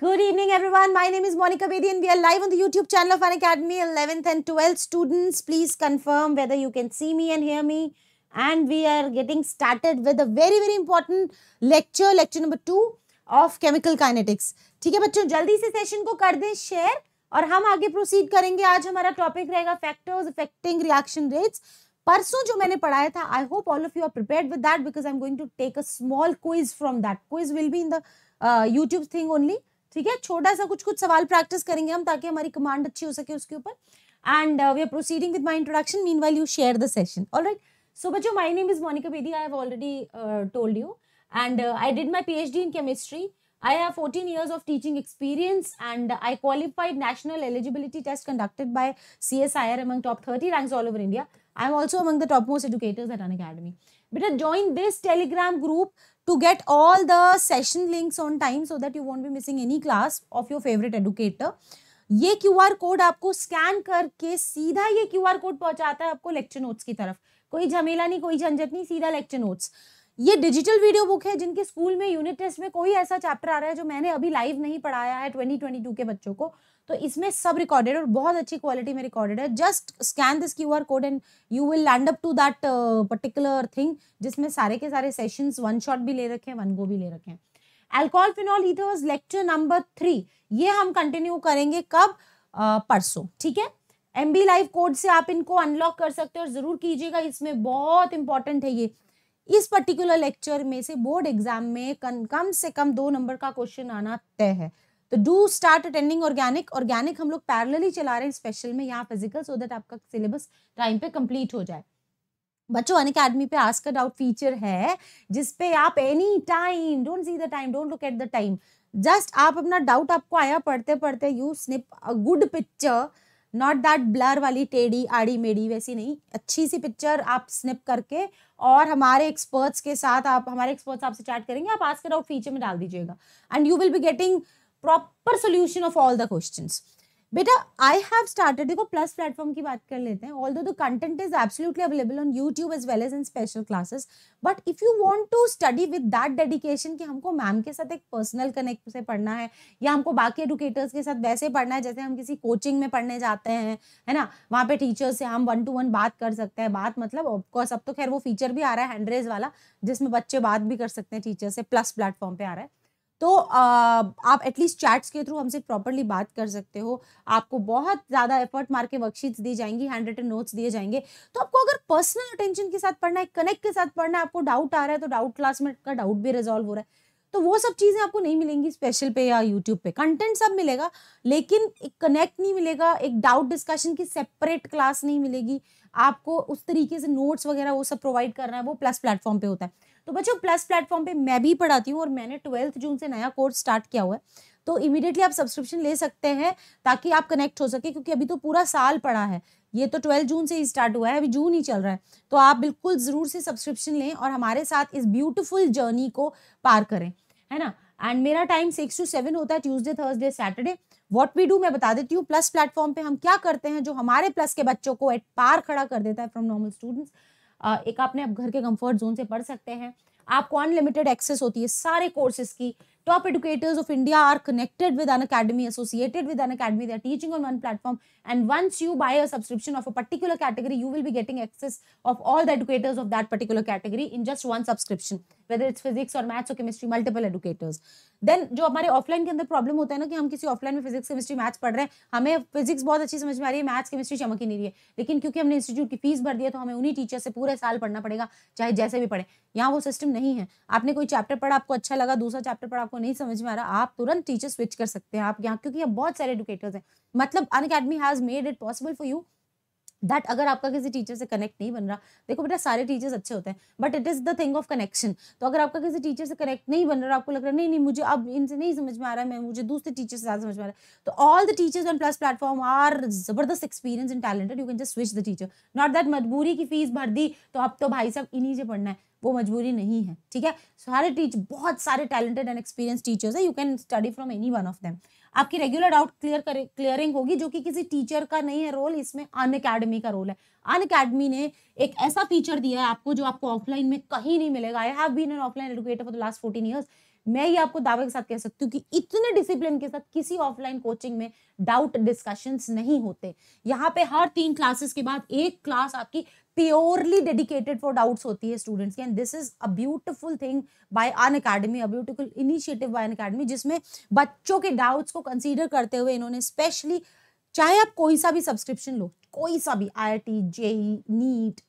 Good evening, everyone. My name is Monica Bedi and we are live on the YouTube channel of Fun Academy. 11th and 12th students, please confirm whether you can see me and hear me. And we are getting started with a very, very important lecture, lecture number two of chemical kinetics. Okay, है बच्चों जल्दी से session को कर दें share और हम आगे प्रोसीड करेंगे आज हमारा टॉपिक रहेगा फैक्टर्स इफेक्टिंग रिएक्शन रेट्स परसों जो मैंने पढ़ाया था I hope all of you are prepared with that because I am going to take a small quiz from that quiz will be in the YouTube thing only ठीक है छोटा सा कुछ कुछ सवाल प्रैक्टिस करेंगे हम ताकि हमारी कमांड अच्छी हो सके उसके ऊपर and we are proceeding with my introduction mean you share the session all so बचो my name is Monika Bedi I have already told you and I did my P in chemistry I have fourteen years of teaching experience and I qualified national eligibility test conducted by C S I R among top thirty ranks all over India I am also among the top most educators eight Unacademy बेटा join this Telegram group to get all the session links on time so that you won't be missing any class of your favorite educator ये Q R code आपको scan करके सीधा ये Q R code पहुंचाता है आपको lecture notes की तरफ कोई झमेला नहीं कोई झंझट नहीं सीधा लेक्चर नोट्स ये डिजिटल वीडियो बुक है जिनके स्कूल में यूनिट टेस्ट में कोई ऐसा चैप्टर आ रहा है जो मैंने अभी लाइव नहीं पढ़ाया है 2022 के बच्चों को तो इसमें सब रिकॉर्डेड और बहुत अच्छी क्वालिटी में रिकॉर्डेड है just scan this Q R code and you will land up to that particular thing जिसमें सारे के सारे सेशंस वन शॉट भी ले रखे हैं वन गो भी ले रखे हैं alcohol phenol was lecture number three ये हम कंटिन्यू करेंगे कब uh, परसों ठीक है एम बी लाइव कोड से आप इनको अनलॉक कर सकते हो और ज़रूर कीजिएगा इसमें बहुत इंपॉर्टेंट है ये इस पर्टिकुलर लेक्चर में से बोर्ड एग्जाम में कम से कम दो नंबर का क्वेश्चन आना तय है तो do start attending organic organic हम लोग पैरेलली चला रहे हैं स्पेशल में यहाँ फिजिकल सो देट आपका सिलेबस टाइम पे कंप्लीट हो जाए बच्चों अन अकेडमी पे आज का डाउट फीचर है जिसपे आप any time don't see the time don't look at the time just आप अपना डाउट आपको आया पढ़ते पढ़ते you snip a good picture not that blur वाली टेढ़ी आड़ी मेढ़ी वैसी नहीं अच्छी सी पिक्चर आप स्निप करके और हमारे एक्सपर्ट्स के साथ आप हमारे एक्सपर्ट्स आपसे चैट करेंगे आप आज का डाउट फीचर में डाल दीजिएगा and you will be getting proper solution of all the question बेटा आई हैव स्टार्टेड देखो प्लस प्लेटफॉर्म की बात कर लेते हैं although the content is absolutely available on YouTube as well as in special classes but if you want to study with that dedication कि हमको ma'am के साथ एक पर्सनल कनेक्ट से पढ़ना है या हमको बाकी एडुकेटर्स के साथ वैसे पढ़ना है जैसे हम किसी कोचिंग में पढ़ने जाते हैं है ना वहाँ पे टीचर्स से हम वन टू वन बात कर सकते हैं बात मतलब ऑफकोर्स अब तो खैर वो फीचर भी आ रहा है हैंड वाला जिसमें बच्चे बात भी कर सकते हैं टीचर से प्लस प्लेटफॉर्म पर आ रहा है तो आप एटलीस्ट चैट्स के थ्रू हमसे प्रॉपरली बात कर सकते हो आपको बहुत ज़्यादा एफर्ट मार के वर्कशीट्स दी जाएंगी हैंड रिटन नोट्स दिए जाएंगे तो आपको अगर पर्सनल अटेंशन के साथ पढ़ना है कनेक्ट के साथ पढ़ना है आपको डाउट आ रहा है तो डाउट क्लास में का डाउट भी रिजॉल्व हो रहा है तो वो सब चीज़ें आपको नहीं मिलेंगी स्पेशल पे या यूट्यूब पे कंटेंट सब मिलेगा लेकिन एक कनेक्ट नहीं मिलेगा एक डाउट डिस्कशन की सेपरेट क्लास नहीं मिलेगी आपको उस तरीके से नोट्स वगैरह वो सब प्रोवाइड करना है वो प्लस प्लेटफॉर्म पे होता है तो बच्चों प्लस प्लेटफॉर्म पे मैं भी पढ़ाती हूँ और मैंने ट्वेल्थ जून से नया कोर्स स्टार्ट किया हुआ है तो इमीडिएटली आप सब्सक्रिप्शन ले सकते हैं ताकि आप कनेक्ट हो सके क्योंकि अभी तो पूरा साल पड़ा है ये तो ट्वेल्थ जून से ही स्टार्ट हुआ है अभी जून ही चल रहा है तो आप बिल्कुल ज़रूर से सब्सक्रिप्शन लें और हमारे साथ इस ब्यूटिफुल जर्नी को पार करें है ना एंड मेरा टाइम सिक्स टू सेवन होता है Tuesday Thursday Saturday what we do मैं बता देती हूँ प्लस प्लेटफॉर्म पे हम क्या करते हैं जो हमारे प्लस के बच्चों को एट पार खड़ा कर देता है फ्रॉम नॉर्मल स्टूडेंट्स एक आपने अब घर के कंफर्ट जोन से पढ़ सकते हैं आपको अनलिमिटेड एक्सेस होती है सारे कोर्सेज की Top educators of India are connected with an academy, associated with an academy. They are teaching on one platform. And once you buy a subscription of a particular category, you will be getting access of all the educators of that particular category in just one subscription. Whether it's physics or maths or chemistry, multiple educators. Then जो हमारे offline के अंदर problem होता है ना कि हम किसी ऑफलाइन में फिजिक्स केमिस्ट्री मैथ्स पढ़ रहे हैं हमें फिजिक्स बहुत अच्छी समझ में आ रही है मैथ्स केमिस्ट्री चमक ही नहीं रही है लेकिन क्योंकि हमने इंस्टीट्यूट की फीस भर दिया तो हमें उन्हीं टीचर से पूरे साल पढ़ना पड़ेगा चाहे जैसे भी पढ़े यहाँ वो सिस्टम नहीं है आपने कोई चैप्टर पढ़ा आपको अच्छा लगा दूसरा चैप्टर पढ़ा आपको नहीं समझ में आ रहा आप तुरंत टीचर स्विच कर सकते हैं आप यहाँ क्योंकि यहाँ बहुत सारे एडुकेटर्स हैं मतलब Unacademy has made it possible for you that अगर आपका किसी टीचर से कनेक्ट नहीं बन रहा देखो बेटा सारे टीचर्स अच्छे होते हैं but it is the thing of connection तो अगर आपका किसी टीचर से कनेक्ट नहीं बन रहा आपको लग रहा है नहीं नहीं मुझे अब इनसे नहीं समझ में आ रहा है मैं मुझे दूसरे टीचर से ज़्यादा समझ में आ रहा है तो all the teachers on Plus platform are जबरदस्त experience and talented you can just switch the teacher not that मजबूरी की फीस भर दी तो अब तो भाई साहब इन्हीं से पढ़ना है वो मजबूरी नहीं है ठीक है सारे टीच बहुत सारे टैलेंटेड एंड एक्सपीरियंस टीचर्स है you can study from any one of them आपकी रेगुलर डाउट क्लियर क्लियरिंग होगी जो कि किसी टीचर का नहीं है रोल इसमें अन अकेडमी का रोल है अन अकेडमी ने एक ऐसा फीचर दिया है आपको जो आपको ऑफलाइन में कहीं नहीं मिलेगा I have been an offline educator for the last fourteen years मैं ये आपको दावे के साथ कह सकती हूँ कि इतने डिसिप्लिन के साथ किसी ऑफलाइन कोचिंग में डाउट डिस्कशंस नहीं होते यहाँ पे हर तीन क्लासेस के बाद एक क्लास आपकी प्योरली डेडिकेटेड फॉर डाउट्स होती है स्टूडेंट्स की and this is a beautiful thing by Unacademy a beautiful initiative by Unacademy जिसमें बच्चों के डाउट्स को कंसिडर करते हुए इन्होंने स्पेशली चाहे आप कोई सा भी सब्सक्रिप्शन लो कोई सा भी I I T JEE NEET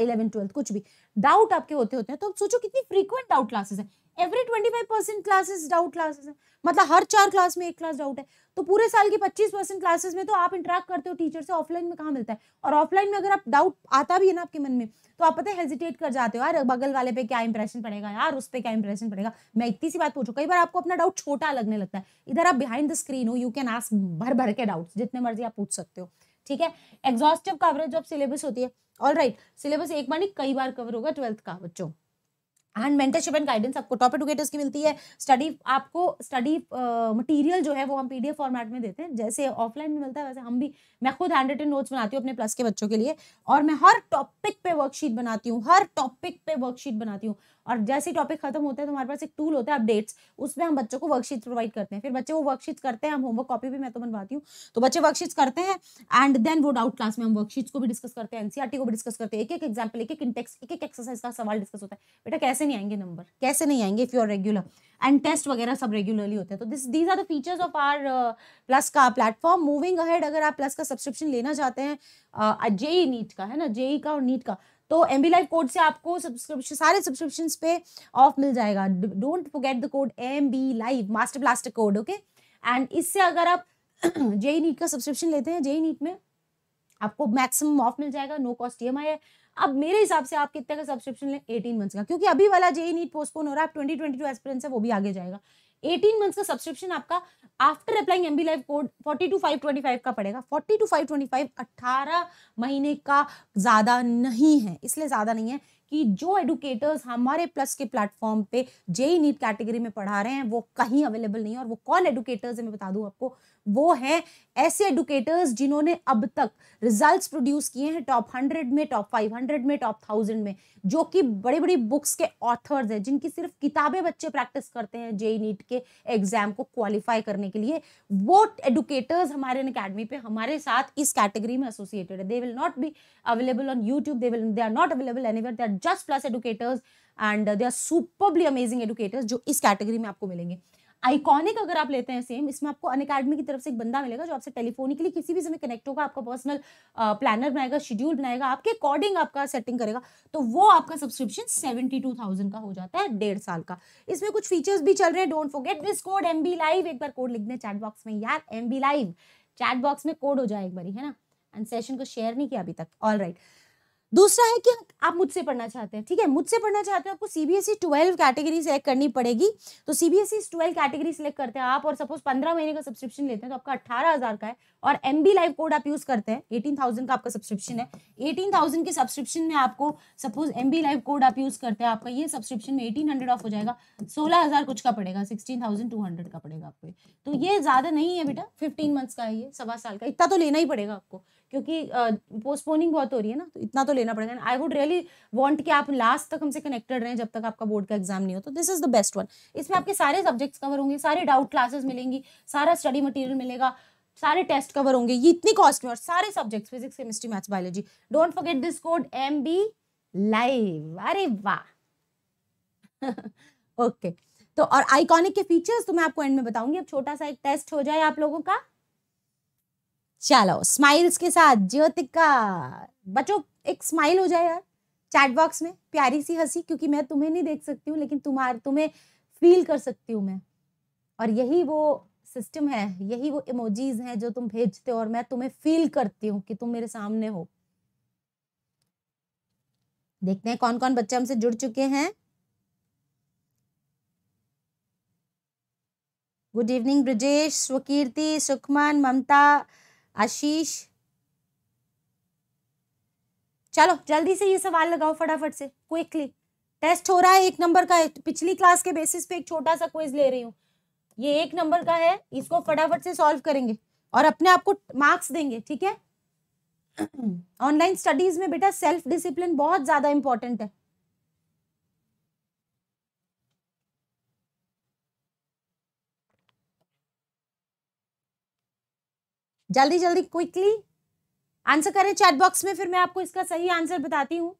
eleven twelfth कुछ भी डाउट आपके होते होते हैं तो आप सोचो कितनी फ्रीक्वेंट डाउट क्लासेस हैं every twenty five percent classes doubt classes है मतलब हर चार क्लास में एक क्लास डाउट है तो पूरे साल की पच्चीस परसेंट क्लासेस में तो आप इंटरेक्ट करते हो टीचर से ऑफलाइन में कहाँ मिलता है और ऑफलाइन में अगर आप डाउट आता भी है ना आपके मन में तो आप पता है हेजिटेट कर जाते हो यार बगल वाले पे क्या इंप्रेशन पड़ेगा यार उस पर क्या इंप्रेशन पड़ेगा मैं इतनी सी बात पूछू कई बार आपको अपना डाउट छोटा लगने लगता है इधर आप बिहाइंड द स्क्रीन हो यू कैन आस्क भर भर के डाउट जितने मर्जी आप पूछ सकते हो ठीक है एग्जॉस्टिव कवरेज ऑफ सिलेबस होती है ऑल राइट सिलेबस एक बार नहीं कई बार कवर होगा ट्वेल्थ का बच्चों एंड मेंटरशिप एंड गाइडेंस आपको टॉप एडुकेटर्स की मिलती है स्टडी आपको स्टडी मटेरियल जो है वो हम पीडीएफ फॉर्मेट में देते हैं जैसे ऑफलाइन में मिलता है वैसे हम भी मैं खुद हैंड रिटन नोट्स बनाती हूँ अपने प्लस के बच्चों के लिए और मैं हर टॉपिक पे वर्कशीट बनाती हूँ हर टॉपिक पे वर्कशीट बनाती हूँ और जैसे टॉपिक खत्म होता है तो हमारे पास एक टूल होता है अपडेट्स उसमें हम बच्चों को वर्कशीट प्रोवाइड करते हैं फिर बच्चे वो वर्कशीट करते हैं हम होमवर्क कॉपी भी मैं तो बनवाती हूँ तो बच्चे वर्कशीट करते हैं एंड देन वो डाउट क्लास में हम वर्कशीट को भी डिस्कस करते हैं एनसीआरटी e को भी डिस्कस करते हैं एक एक एग्जाम्पल एक एक इंटेक्स एक एक एक्सरसाइज का सवाल डिस्कस होता है बेटा कैसे नहीं आएंगे नंबर कैसे नहीं आएंगे if you are regular and test वगैरह सब रेगुलरली होते हैं तो this these are the features of our Plus का प्लेटफॉर्म मूविंग अहेड अगर आप प्लस का सब्सक्रिप्शन लेना चाहते हैं JEE uh, NEET e e का है ना जेई का और नीट का तो एम बी लाइव कोड से आपको सब्सक्रिप्शन सारे सब्सक्रिप्शन पे ऑफ मिल जाएगा don't forget the code M B live master blaster code okay and इससे अगर आप JEE NEET e e e का सब्सक्रिप्शन लेते हैं जेई नीट में आपको मैक्सिमम ऑफ मिल जाएगा no cost E M I है अब मेरे हिसाब से आप कितने का सब्सक्रिप्शन लें एटीन मंथ्स का क्योंकि अभी वाला जेई नीट पोस्टपोन हो रहा है ट्वेंटी ट्वेंटी टू एक्सपीरियंस है वो भी आगे जाएगा एटीन मंथ्स का सब्सक्रिप्शन आपका after applying MB live code forty two five twenty five का पड़ेगा forty two five twenty five अट्ठारह महीने का ज़्यादा नहीं है इसलिए ज़्यादा नहीं है कि जो एडुकेटर्स हमारे प्लस के प्लेटफॉर्म पे जेई नीट कैटेगरी में पढ़ा रहे हैं वो कहीं अवेलेबल नहीं है और वो कौन एडुकेटर्स है मैं बता दूं आपको वो हैं ऐसे एडुकेटर्स जिन्होंने अब तक रिजल्ट्स प्रोड्यूस किए हैं टॉप हंड्रेड में टॉप फाइव हंड्रेड में टॉप थाउजेंड में जो कि बड़ी बड़ी बुक्स के ऑथर्स हैं जिनकी सिर्फ किताबें बच्चे प्रैक्टिस करते हैं JEE NEET e e e के एग्जाम को क्वालिफाई करने के लिए वो एडुकेटर्स हमारे अकेडमी पे हमारे साथ इस कैटेगरी में एसोसिएटेड है they will not be available on YouTube they will they are not available anywhere they are just Plus educators and they are superbly amazing educators जो इस कैटेगरी में आपको मिलेंगे आइकॉनिक अगर आप लेते हैं सेम इसमें आपको अन अकेडमी की तरफ से एक बंदा मिलेगा जो आपसे टेलीफोनिकली किसी भी समय कनेक्ट होगा आपका पर्सनल प्लानर बनाएगा शेड्यूल बनाएगा आपके अकॉर्डिंग आपका सेटिंग करेगा तो वो आपका सब्सक्रिप्शन सेवेंटी टू थाउजेंड का हो जाता है डेढ़ साल का इसमें कुछ फीचर्स भी चल रहे हैं don't forget this code M B live एक बार कोड लिख दें चैट बॉक्स में यार M B live chat box में कोड हो जाए एक बार है ना एंड सेशन को शेयर नहीं किया अभी तक ऑल राइट right. दूसरा है कि आप मुझसे पढ़ना चाहते हैं ठीक है मुझसे पढ़ना चाहते हो आपको सीबीएसई ट्वेल्व कैटेगरी सेलेक्ट करनी पड़ेगी तो सीबीएसई ट्वेल्व कैटेगरी सेलेक्ट करते हैं आप और सपोज पंद्रह महीने का सब्सक्रिप्शन लेते हैं तो आपका अट्ठारह हजार का है और एम बी लाइव कोड आप यूज करते हैं एटीन थाउजेंड का आपका सब्सक्रिप्शन है एटीन थाउजेंड के सब्सक्रिप्शन में आपको suppose M B live code आप यूज करते हैं आपका ये सब्सक्रिप्शन में एटीन हंड्रेड ऑफ हो जाएगा सोलह हजार कुछ का पड़ेगा सिक्सटीन थाउजेंड टू हंड्रेड का पड़ेगा आपको तो ये ज्यादा नहीं है बेटा फिफ्टीन मंथ्स का है ये सवा साल का इतना तो लेना ही पड़ेगा आपको क्योंकि पोस्टपोनिंग uh, बहुत हो रही है ना तो इतना तो लेना पड़ेगा आई वुड रियली वांट कि आप लास्ट तक हमसे कनेक्टेड रहें जब तक आपका बोर्ड का एग्जाम नहीं हो तो this is the best one इसमें आपके सारे सब्जेक्ट्स कवर होंगे सारे डाउट क्लासेस मिलेंगी सारा स्टडी मटेरियल मिलेगा सारे टेस्ट कवर होंगे ये इतनी कॉस्ट में और सारे subjects physics chemistry maths biology don't forget this code M B live अरे वाह ओके तो और आइकॉनिक के फीचर्स तो मैं आपको एंड में बताऊंगी अब छोटा सा एक टेस्ट हो जाए आप लोगों का चलो स्माइल्स के साथ ज्योतिका बच्चों एक स्माइल हो जाए यार चैट बॉक्स में प्यारी सी हंसी क्योंकि मैं तुम्हें नहीं देख सकती हूँ लेकिन तुम्हार तुम्हें फील कर सकती हूँ मैं और यही वो सिस्टम है यही वो इमोजीज हैं जो तुम भेजते हो और मैं तुम्हें फील करती हूँ कि तुम मेरे सामने हो देखते हैं कौन कौन बच्चे हमसे जुड़ चुके हैं गुड इवनिंग ब्रजेश स्वकीर्ति सुखमान ममता आशीष चलो जल्दी से ये सवाल लगाओ फटाफट से क्विकली टेस्ट हो रहा है एक नंबर का है पिछली क्लास के बेसिस पे एक छोटा सा क्विज ले रही हूँ ये एक नंबर का है इसको फटाफट से सॉल्व करेंगे और अपने आप को मार्क्स देंगे ठीक है ऑनलाइन स्टडीज में बेटा सेल्फ डिसिप्लिन बहुत ज्यादा इंपॉर्टेंट है जल्दी जल्दी क्विकली आंसर करें चैट बॉक्स में फिर मैं आपको इसका सही आंसर बताती हूँ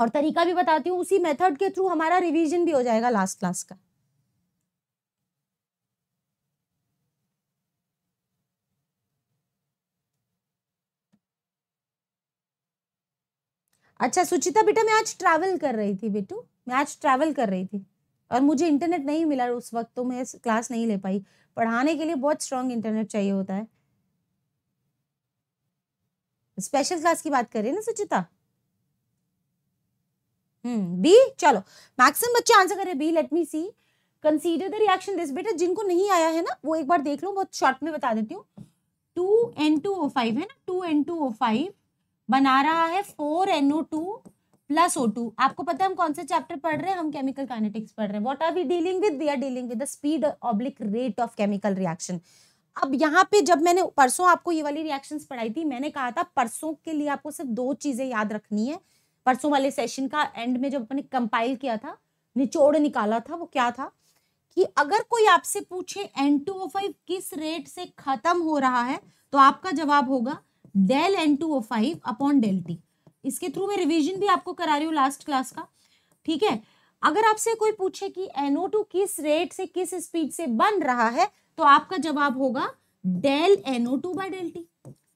और तरीका भी बताती हूँ उसी मेथड के थ्रू हमारा रिवीजन भी हो जाएगा लास्ट क्लास का अच्छा सुचिता बेटा मैं आज ट्रैवल कर रही थी बेटू मैं आज ट्रैवल कर रही थी और मुझे इंटरनेट नहीं मिला उस वक्त तो मैं क्लास नहीं ले पाई पढ़ाने के लिए बहुत स्ट्रांग इंटरनेट चाहिए होता है स्पेशल क्लास की बात है ना सुचिता हम्म बी चलो मैक्सिमम बच्चे आंसर करें B let me see consider the reaction this बेटा जिनको नहीं आया है ना वो एक बार देख लो बहुत शॉर्ट में बता देती हूँ two N two O five है ना two N two O five बना रहा है four N O two plus O two आपको पता है हम कौन से चैप्टर पढ़ रहे हैं हम केमिकल काइनेटिक्स पढ़ रहे हैं what are we dealing with we are dealing with the speed oblique rate of chemical reaction अब यहाँ पे जब मैंने परसों आपको ये वाली रिएक्शंस पढ़ाई थी मैंने कहा था परसों के लिए आपको सिर्फ दो चीजें याद रखनी है परसों वाले सेशन का एंड में जब अपने कंपाइल किया था निचोड़ निकाला था वो क्या था कि अगर कोई आपसे पूछे N2O5 किस रेट से खत्म हो रहा है तो आपका जवाब होगा del N two O five upon del T इसके थ्रू मैं रिवीजन भी आपको करा रही हूँ लास्ट क्लास का ठीक है अगर आपसे कोई पूछे कि NO2 किस रेट से किस स्पीड से बन रहा है तो आपका जवाब होगा del NO2 two by del T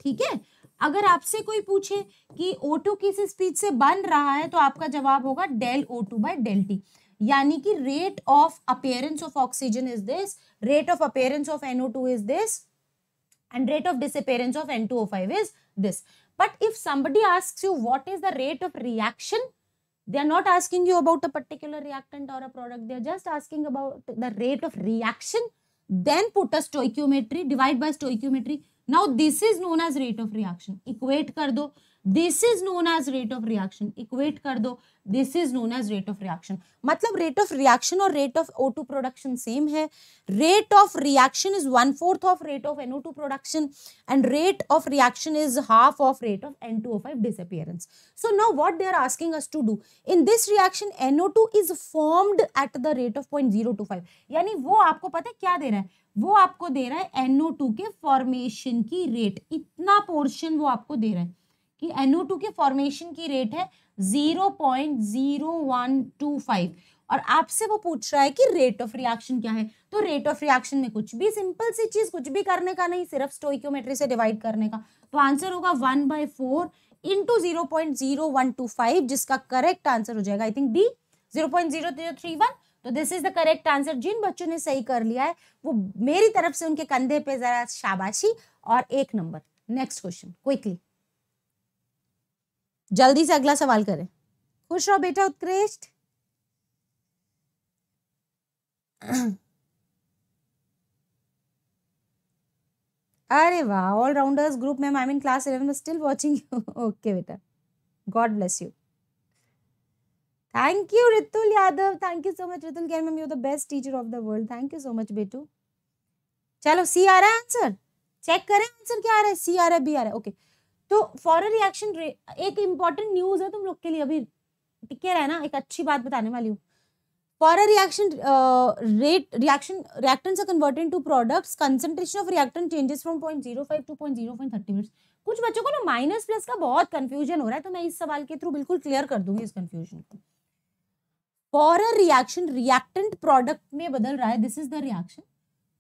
ठीक है अगर आपसे कोई पूछे कि O2 किस स्पीड से बन रहा है तो आपका जवाब होगा del O2 two by del T यानी कि rate of appearance of oxygen is this rate of appearance of NO2 is this and rate of disappearance of N2O5 is this But if somebody asks you what is the rate of reaction, they are not asking you about a particular reactant or a product. They are just asking about the rate of reaction. Then put a stoichiometry, divide by stoichiometry. Now this is known as rate of reaction. Equate kar do. This is known as rate of reaction equate कर दो this is known as rate of reaction मतलब rate of reaction और rate of O two production same है rate of reaction is one fourth of rate of N O two production and rate of reaction is half of rate of N two O five disappearance so know what they are asking us to do in this reaction N O two is formed at the rate of point zero two five यानी वो आपको पता है क्या दे रहा है वो आपको दे रहा है एनओ टू के फॉर्मेशन की रेट इतना पोर्शन वो आपको दे रहा है कि NO2 के फॉर्मेशन की रेट है 0.0125 और आपसे वो पूछ रहा है कि रेट ऑफ रिएक्शन क्या है तो रेट ऑफ रिएक्शन में कुछ भी सिंपल सी चीज कुछ भी करने का नहीं सिर्फ स्टोइक्योमेट्री से डिवाइड करने का तो आंसर होगा one by four into zero point zero one two five जिसका करेक्ट आंसर हो जाएगा I think D zero point zero three one तो this is the correct answer जिन बच्चों ने सही कर लिया है वो मेरी तरफ से उनके कंधे पे जरा शाबाशी और एक नंबर नेक्स्ट क्वेश्चन क्विकली जल्दी से अगला सवाल करें खुश रहो बेटा उत्कृष्ट अरे वाह allrounders group ma'am I mean class eleven still watching you okay बेटा God bless you thank you Ritul Yadav thank you so much Ritul can ma'am you the best teacher of the world thank you so much बेटू चलो सी आ रहा है answer check करें answer क्या आ रहा है सी आ रहा है बी आ रहा है ओके okay. तो फॉरन रिएक्शन एक इंपॉर्टेंट न्यूज है तुम लोग के लिए अभी टिके रहना एक अच्छी बात बताने वाली हूँ for an reaction rate reaction reactants are converted to products concentration of reactant changes from point zero five to point zero point thirty minutes कुछ बच्चों को ना माइनस प्लस का बहुत कंफ्यूजन हो रहा है तो मैं इस सवाल के थ्रू बिल्कुल क्लियर कर दूंगी इस कंफ्यूजन को फॉरन रिएक्शन रिएक्टेंट प्रोडक्ट में बदल रहा है this is the reaction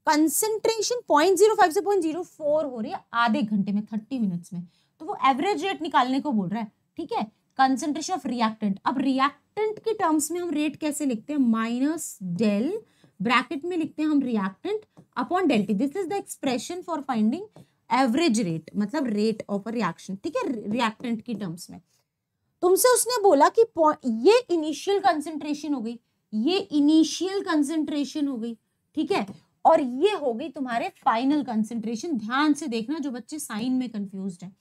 concentration 0.05 से 0.04 हो रही है आधे घंटे में 30 मिनट्स में तो वो एवरेज रेट निकालने को बोल रहा है ठीक है कंसेंट्रेशन ऑफ रिएक्टेंट अब रिएक्टेंट के टर्म्स में हम रेट कैसे लिखते हैं माइनस डेल ब्रैकेट में लिखते हैं हम reactant upon del t this is the expression for finding average rate मतलब रेट ऑफ रिएक्शन ठीक है रिएक्टेंट की टर्म्स में तुमसे उसने बोला कि ये इनिशियल कंसेंट्रेशन हो गई ये इनिशियल कंसेंट्रेशन हो गई ठीक है और ये हो गई तुम्हारे फाइनल कंसेंट्रेशन ध्यान से देखना जो बच्चे साइन में कंफ्यूज्ड हैं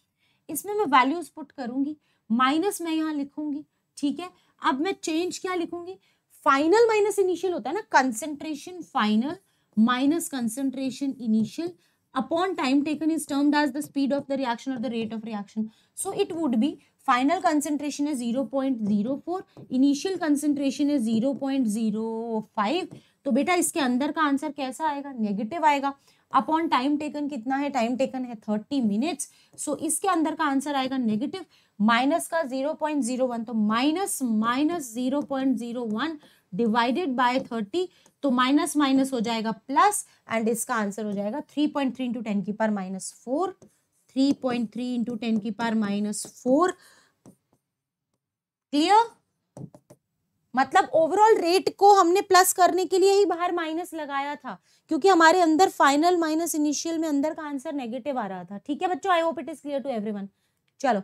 इसमें मैं वैल्यूज पुट करूंगी माइनस मैं यहाँ लिखूंगी ठीक है अब मैं चेंज क्या लिखूंगी फाइनल माइनस इनिशियल होता है ना concentration final minus concentration initial upon time taken is term the speed of the reaction और the rate of reaction so it would be final concentration है zero point zero four initial concentration है zero point zero five तो बेटा इसके अंदर का answer कैसा आएगा नेगेटिव आएगा अपॉन टाइम टेकन कितना है टाइम टेकन है थर्टी मिनट्स सो इसके अंदर का आंसर आएगा नेगेटिव माइनस का जीरो पॉइंट जीरो वन तो minus minus zero point zero one divided by thirty तो माइनस माइनस हो जाएगा प्लस एंड इसका आंसर हो जाएगा three point three into ten की पार minus four three point three into ten की पार माइनस फोर क्लियर मतलब ओवरऑल रेट को हमने प्लस करने के लिए ही बाहर माइनस लगाया था क्योंकि हमारे अंदर फाइनल माइनस इनिशियल में अंदर का आंसर नेगेटिव आ रहा था ठीक है बच्चों I hope it is clear to every चलो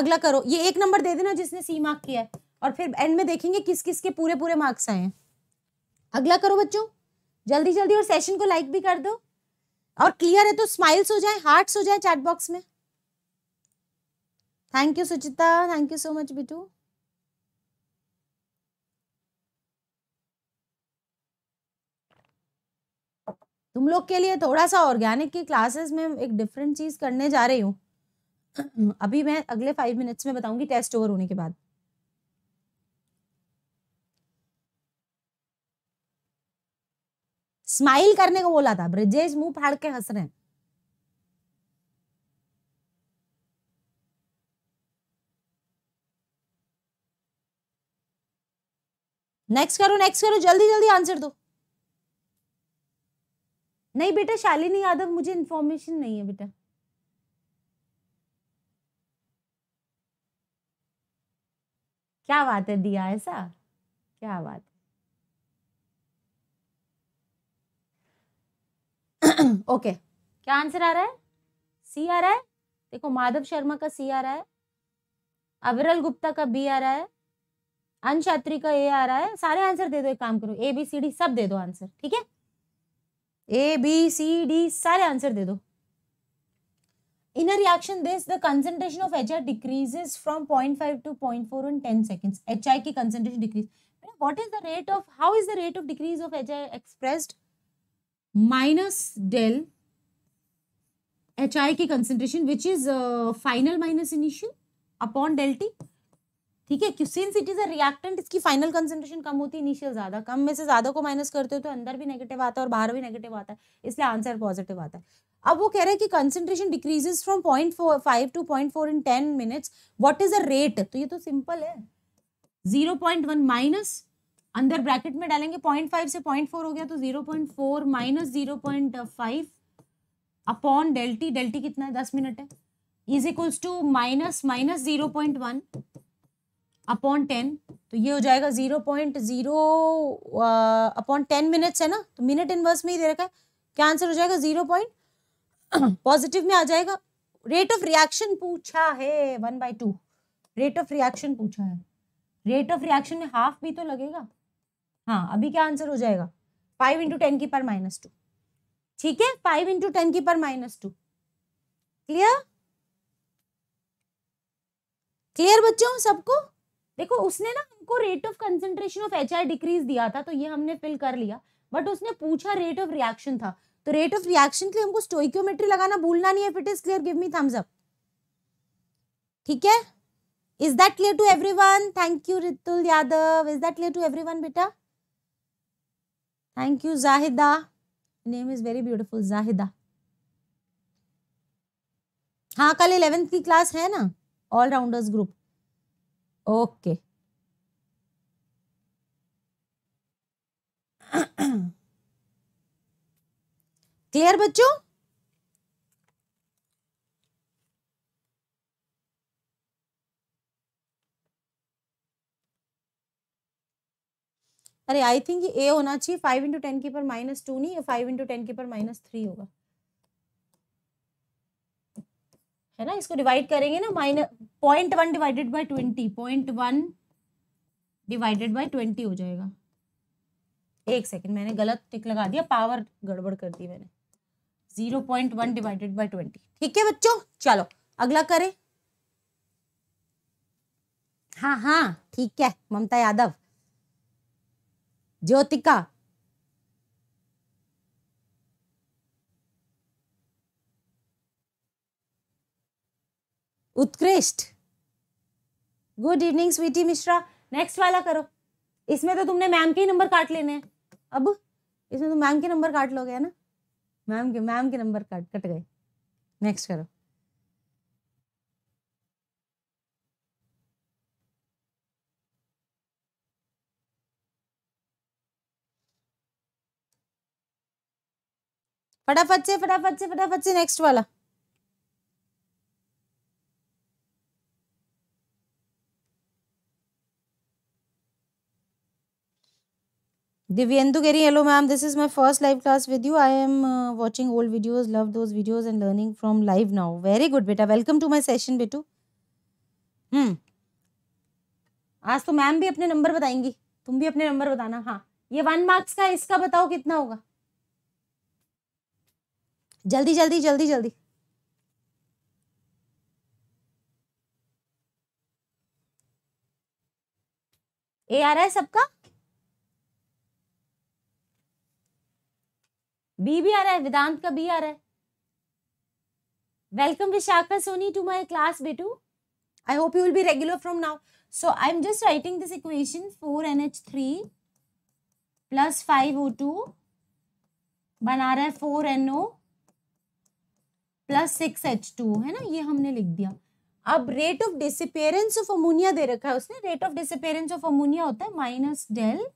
अगला करो ये एक नंबर दे देना जिसने सी मार्क किया है और फिर एंड में देखेंगे किस किस के पूरे पूरे मार्क्स आए हैं अगला करो बच्चों जल्दी जल्दी और सेशन को लाइक भी कर दो और क्लियर है तो स्माइल्स हो जाए हार्ट्स हो जाए चैट बॉक्स में thank you Suchita thank you so much बिटू तुम लोग के लिए थोड़ा सा ऑर्गेनिक की क्लासेस में एक डिफरेंट चीज़ करने जा रही हूँ अभी मैं अगले फाइव मिनट्स में बताऊंगी टेस्ट ओवर होने के बाद स्माइल करने को बोला था ब्रिजेश मुंह फाड़ के हंस रहे हैं नेक्स्ट करो नेक्स्ट करो जल्दी जल्दी आंसर दो नहीं बेटा शालिनी यादव मुझे इन्फॉर्मेशन नहीं है बेटा क्या बात है दिया ऐसा क्या बात ओके okay. क्या आंसर आ रहा है सी आ रहा है देखो माधव शर्मा का सी आ रहा है अविरल गुप्ता का बी आ रहा है अंश का ए आ रहा है सारे आंसर दे दो एक काम करो ए बी सी डी सब दे दो आंसर ठीक है ए बी सी डी सारे आंसर दे दो in a reaction this the concentration of H R decreases from point five to point four in ten seconds H I की concentration decrease what is the rate of how is the rate of decrease of H I expressed minus del H I की concentration which is final minus initial upon del ठीक है since it is a reactant इसकी final concentration कम होती है initial ज्यादा कम में से ज्यादा को माइनस करते हो तो अंदर भी नेगेटिव आता है और बाहर भी नेगेटिव आता है इसलिए आंसर पॉजिटिव आता है अब वो कह रहे हैं कि concentration decreases from point two point in ten minutes what is a rate तो ये तो सिंपल है जीरो माइनस अंदर ब्रैकेट में डालेंगे पॉइंट से पॉइंट हो गया तो zero minus zero upon del t del t कितना है दस मिनट है is equals to minus minus zero point one upon ten तो ये हो जाएगा zero point zero upon ten minutes है ना तो मिनट इनवर्स में ही दे रखा है क्या आंसर हो जाएगा ज़ीरो पॉइंट पॉजिटिव में आ जाएगा रेट ऑफ रिएक्शन पूछा है one by two rate of reaction पूछा है रेट ऑफ रिएक्शन में हाफ भी तो लगेगा हाँ अभी क्या आंसर हो जाएगा फाइव इंटू टेन की पर माइनस टू ठीक है फाइव इंटू टेन की पर माइनस टू क्लियर क्लियर बच्चों सबको देखो उसने ना हमको rate of concentration of H decrease दिया था तो ये हमने फिल कर लिया बट उसने पूछा रेट ऑफ रिएक्शन था तो रेट ऑफ रिएक्शन के लिए हमको स्टोइक्योमेट्री लगाना भूलना नहीं है it is clear give me thumbs up ठीक है is that clear to every everyone thank you Ritul Yadav is that clear to every everyone बेटा thank you Zahida name is very beautiful Zahida हाँ कल इलेवेंथ की क्लास है ना ऑलराउंडर्स ग्रुप ओके क्लियर बच्चों अरे आई थिंक ये ए होना चाहिए फाइव इंटू टेन की पर माइनस टू नहीं फाइव इंटू टेन की पर माइनस थ्री होगा है ना इसको डिवाइड करेंगे ना minus point one divided by twenty point one divided by twenty हो जाएगा एक सेकेंड मैंने गलत टिक लगा दिया पावर गड़बड़ कर दी मैंने zero point one divided by twenty ठीक है बच्चों चलो अगला करें हाँ हाँ ठीक है ममता Yadav Jyotika Utkrisht good evening Sweety Mishra next वाला करो इसमें तो तुमने मैम के ही नंबर काट लेने हैं अब इसमें तो मैम के नंबर काट लोगे है ना मैम के मैम के नंबर काट कट गए नेक्स्ट करो फटाफट से फटाफट से फटाफट से नेक्स्ट वाला Divyendu Giri, hello ma'am. This is my first live class with you. I am uh, watching old videos, love those videos and learning from live now. Very good, beta. Welcome to my session, बेटू. हम्म. आज तो ma'am भी अपने number बताएंगी. तुम भी अपने number बताना. हाँ. ये वन मार्क्स का इसका बताओ कितना होगा. जल्दी जल्दी जल्दी जल्दी. ए आ रहा है सबका? बी भी आ रहा है वेदांत का बी आ रहा है welcome Vishakha Soni to my class बेटू I hope you will be regular from now so I am just writing this equation four N H three plus five O two बना रहा है four N O plus six H two है ना ये हमने लिख दिया अब rate of disappearance of ammonia दे रखा है उसने rate of disappearance of ammonia होता है minus del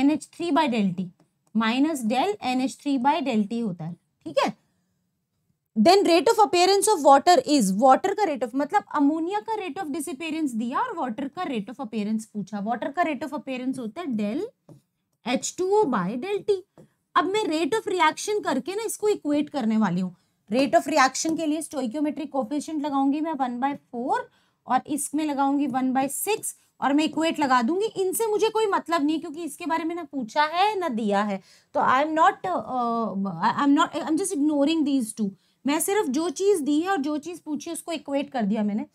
N H three by del T minus del N H three by del T होता है ठीक है then rate of appearance of water is water का रेट ऑफ मतलब ammonia का rate of disappearance दिया और वाटर का रेट ऑफ अपेयरेंस पूछा वाटर का रेट ऑफ अपेयरेंस होता है del H two O by del T अब मैं रेट ऑफ रिएक्शन करके ना इसको इक्वेट करने वाली हूँ रेट ऑफ रिएक्शन के लिए स्टोइक्योमेट्रिक कोफिशियंट लगाऊंगी मैं वन बाय फोर और इसमें लगाऊंगी वन बाई सिक्स और मैं इक्वेट लगा दूंगी इनसे मुझे कोई मतलब नहीं क्योंकि इसके बारे में ना पूछा है ना दिया है तो I am not I am not I am just ignoring these two मैं सिर्फ जो चीज़ दी है और जो चीज़ पूछी उसको इक्वेट कर दिया मैंने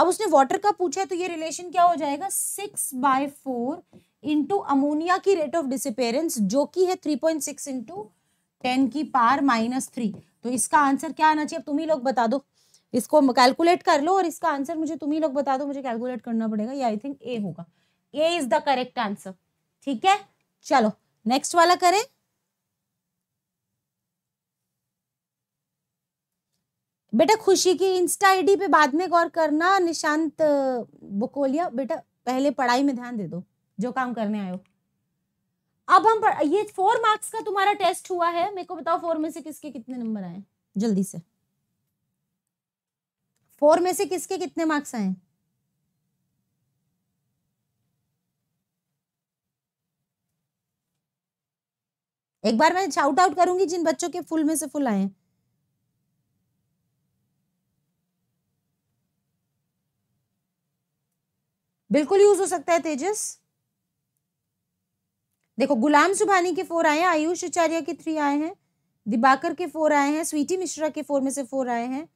अब उसने वाटर का पूछा है तो ये रिलेशन क्या हो जाएगा six by four into ammonia की रेट ऑफ डिसपेरेंस जो कि है three point six into ten की पार माइनस थ्री तो इसका आंसर क्या आना चाहिए अब तुम ही लोग बता दो इसको कैलकुलेट कर लो और इसका आंसर मुझे तुम ही लोग बता दो मुझे कैलकुलेट करना पड़ेगा ये आई थिंक ए होगा A is the correct answer ठीक है चलो नेक्स्ट वाला करें बेटा खुशी की इंस्टा आईडी पे बाद में गौर करना निशांत बुकोलिया बेटा पहले पढ़ाई में ध्यान दे दो जो काम करने आयो अब हम पढ़... ये फोर मार्क्स का तुम्हारा टेस्ट हुआ है मेरे को बताओ फोर में से किसके कितने नंबर आए जल्दी से फोर में से किसके कितने मार्क्स आए एक बार मैं शाउट आउट करूंगी जिन बच्चों के फुल में से फुल आए बिल्कुल यूज हो सकता है तेजस देखो गुलाम सुभानी के फोर आए हैं आयुष आचार्य के थ्री आए हैं दिबाकर के फोर आए हैं स्वीटी मिश्रा के फोर में से फोर आए हैं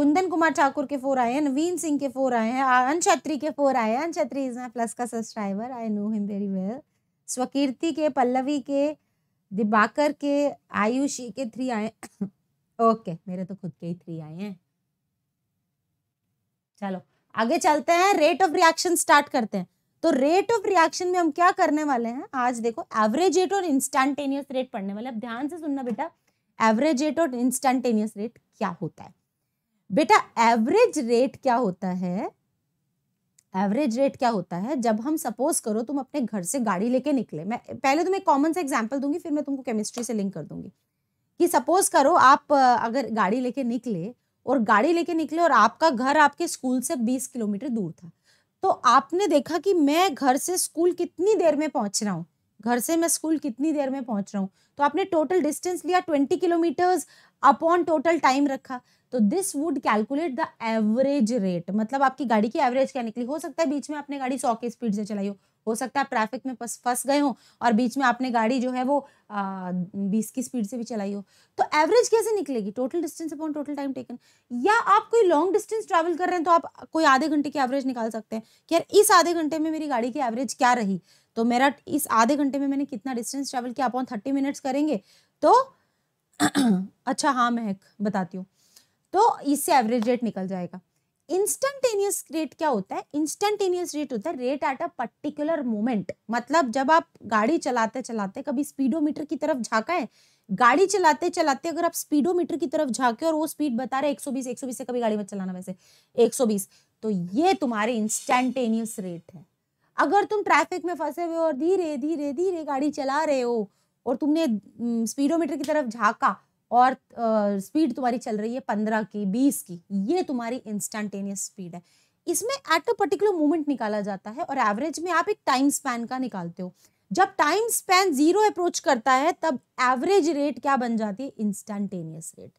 कुंदन कुमार ठाकुर के फोर आए हैं नवीन सिंह के फोर आए हैं अन छत्री के फोर आए हैं अन छत्री इज माई प्लस का subscriber I know him very well Swakirti K Pallavi के दिबाकर के आयुषी के थ्री आए ओके मेरे तो खुद के ही थ्री आए हैं चलो आगे चलते हैं रेट ऑफ रिएक्शन स्टार्ट करते हैं तो रेट ऑफ रिएक्शन में हम क्या करने वाले हैं आज देखो एवरेज रेट और इंस्टेंटेनियस रेट पढ़ने वाले अब ध्यान से सुनना बेटा एवरेज रेट और इंस्टेंटेनियस रेट क्या होता है बेटा एवरेज रेट क्या होता है एवरेज रेट क्या होता है जब हम सपोज करो तुम अपने घर से गाड़ी लेके निकले मैं पहले तुम्हें कॉमन सा एग्जाम्पल दूंगी फिर मैं तुमको केमिस्ट्री से लिंक कर दूंगी कि सपोज करो आप अगर गाड़ी लेके निकले और गाड़ी लेके निकले और आपका घर आपके स्कूल से बीस किलोमीटर दूर था तो आपने देखा कि मैं घर से स्कूल कितनी देर में पहुंच रहा हूँ घर से मैं स्कूल कितनी देर में पहुंच रहा हूँ तो आपने टोटल डिस्टेंस लिया twenty kilometres upon total time रखा तो this would calculate the average rate मतलब आपकी गाड़ी की एवरेज क्या निकली हो सकता है बीच में आपने गाड़ी सौ की स्पीड से चलाई हो हो सकता है ट्रैफिक में फंस गए हो और बीच में आपने गाड़ी जो है वो बीस की स्पीड से भी चलाई हो तो एवरेज कैसे निकलेगी total distance upon total time taken या आप कोई लॉन्ग डिस्टेंस ट्रैवल कर रहे हैं तो आप कोई आधे घंटे की एवरेज निकाल सकते हैं कि यार इस आधे घंटे में मेरी गाड़ी की एवरेज क्या रही तो मेरा इस आधे घंटे में मैंने कितना डिस्टेंस ट्रैवल किया अपॉन थर्टी मिनट्स करेंगे तो अच्छा हाँ महक बताती हूँ तो इससे एवरेज रेट निकल जाएगा इंस्टेंटेनियस रेट क्या होता है इंस्टेंटेनियस रेट होता है rate at a particular moment मतलब जब आप गाड़ी चलाते चलाते कभी स्पीडोमीटर की तरफ झाका है गाड़ी चलाते चलाते अगर आप स्पीडोमीटर की तरफ झाके और वो स्पीड बता रहे 120 120 से कभी गाड़ी मत चलाना वैसे 120 तो ये तुम्हारे इंस्टेंटेनियस रेट है अगर तुम ट्रैफिक में फंसे हुए और धीरे धीरे धीरे गाड़ी चला रहे हो और तुमने स्पीडोमीटर की तरफ झाका और स्पीड तुम्हारी चल रही है पंद्रह की बीस की ये तुम्हारी इंस्टेंटेनियस स्पीड है इसमें एट अ पर्टिकुलर मोमेंट निकाला जाता है और एवरेज में आप एक टाइम स्पैन का निकालते हो जब टाइम स्पैन जीरो अप्रोच करता है तब एवरेज रेट क्या बन जाती है इंस्टेंटेनियस रेट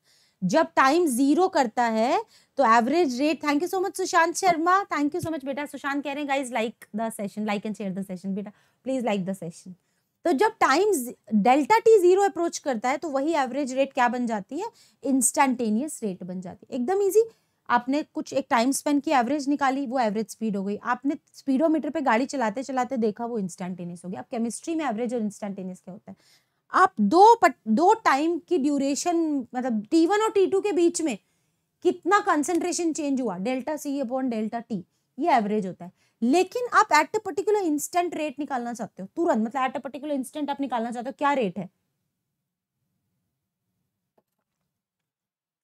जब टाइम जीरो करता है तो average rate thank you so much Sushant Sharma thank you so much बेटा सुशांत कह रहे हैं guys like the session like and share the session बेटा प्लीज लाइक द सेशन तो जब time delta T zero approach करता है तो वही एवरेज रेट क्या बन जाती है इंस्टेंटेनियस रेट बन जाती है एकदम ईजी आपने कुछ एक टाइम स्पेन की एवरेज निकाली वो एवरेज स्पीड हो गई आपने स्पीडोमीटर पे गाड़ी चलाते चलाते देखा वो इंस्टेंटेनियस हो गया अब केमिस्ट्री में एवरेज और इंस्टेंटेनियस क्या होता है आप दो पट, दो टाइम की ड्यूरेशन मतलब टी वन और टी टू के बीच में कितना कंसेंट्रेशन चेंज हुआ delta C upon delta T ये एवरेज होता है लेकिन आप at a particular instant rate निकालना चाहते हो तुरंत मतलब एट अ पर्टिकुलर इंस्टेंट आप निकालना चाहते हो क्या रेट है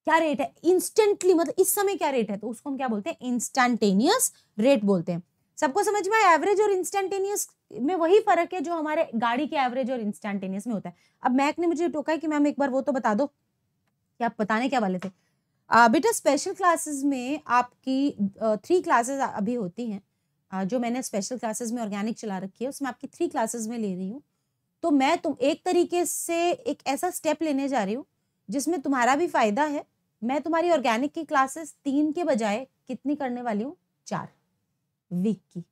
क्या रेट है इंस्टेंटली मतलब इस समय क्या रेट है तो उसको हम क्या बोलते हैं इंस्टेंटेनियस रेट बोलते हैं सबको समझ में आया एवरेज और इंस्टेंटेनियस में वही फर्क है जो हमारे गाड़ी के एवरेज और इंस्टेंटेनियस में होता है अब मैक ने मुझे टोका है कि मैम एक बार वो तो बता दो कि आप बताने क्या वाले थे बेटा स्पेशल क्लासेस में आपकी थ्री क्लासेस अभी होती हैं जो मैंने स्पेशल क्लासेस में ऑर्गेनिक चला रखी है उसमें आपकी थ्री क्लासेस में ले रही हूँ तो मैं तुम एक तरीके से एक ऐसा स्टेप लेने जा रही हूँ जिसमें तुम्हारा भी फायदा है मैं तुम्हारी ऑर्गेनिक की क्लासेस तीन के बजाय कितनी करने वाली हूँ चार वीक की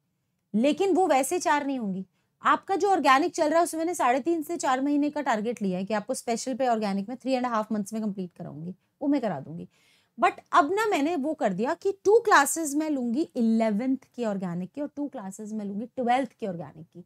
लेकिन वो वैसे चार नहीं होंगी आपका जो ऑर्गेनिक चल रहा है उसमें मैंने साढ़े तीन से चार महीने का टारगेट लिया है कि आपको स्पेशल पे ऑर्गेनिक में थ्री एंड हाफ मंथ्स में कंप्लीट कराऊंगी वो मैं करा दूंगी बट अब ना मैंने वो कर दिया कि टू क्लासेस मैं लूंगी इलेवेंथ की ऑर्गेनिक की और टू क्लासेस मैं लूंगी ट्वेल्थ की ऑर्गेनिक की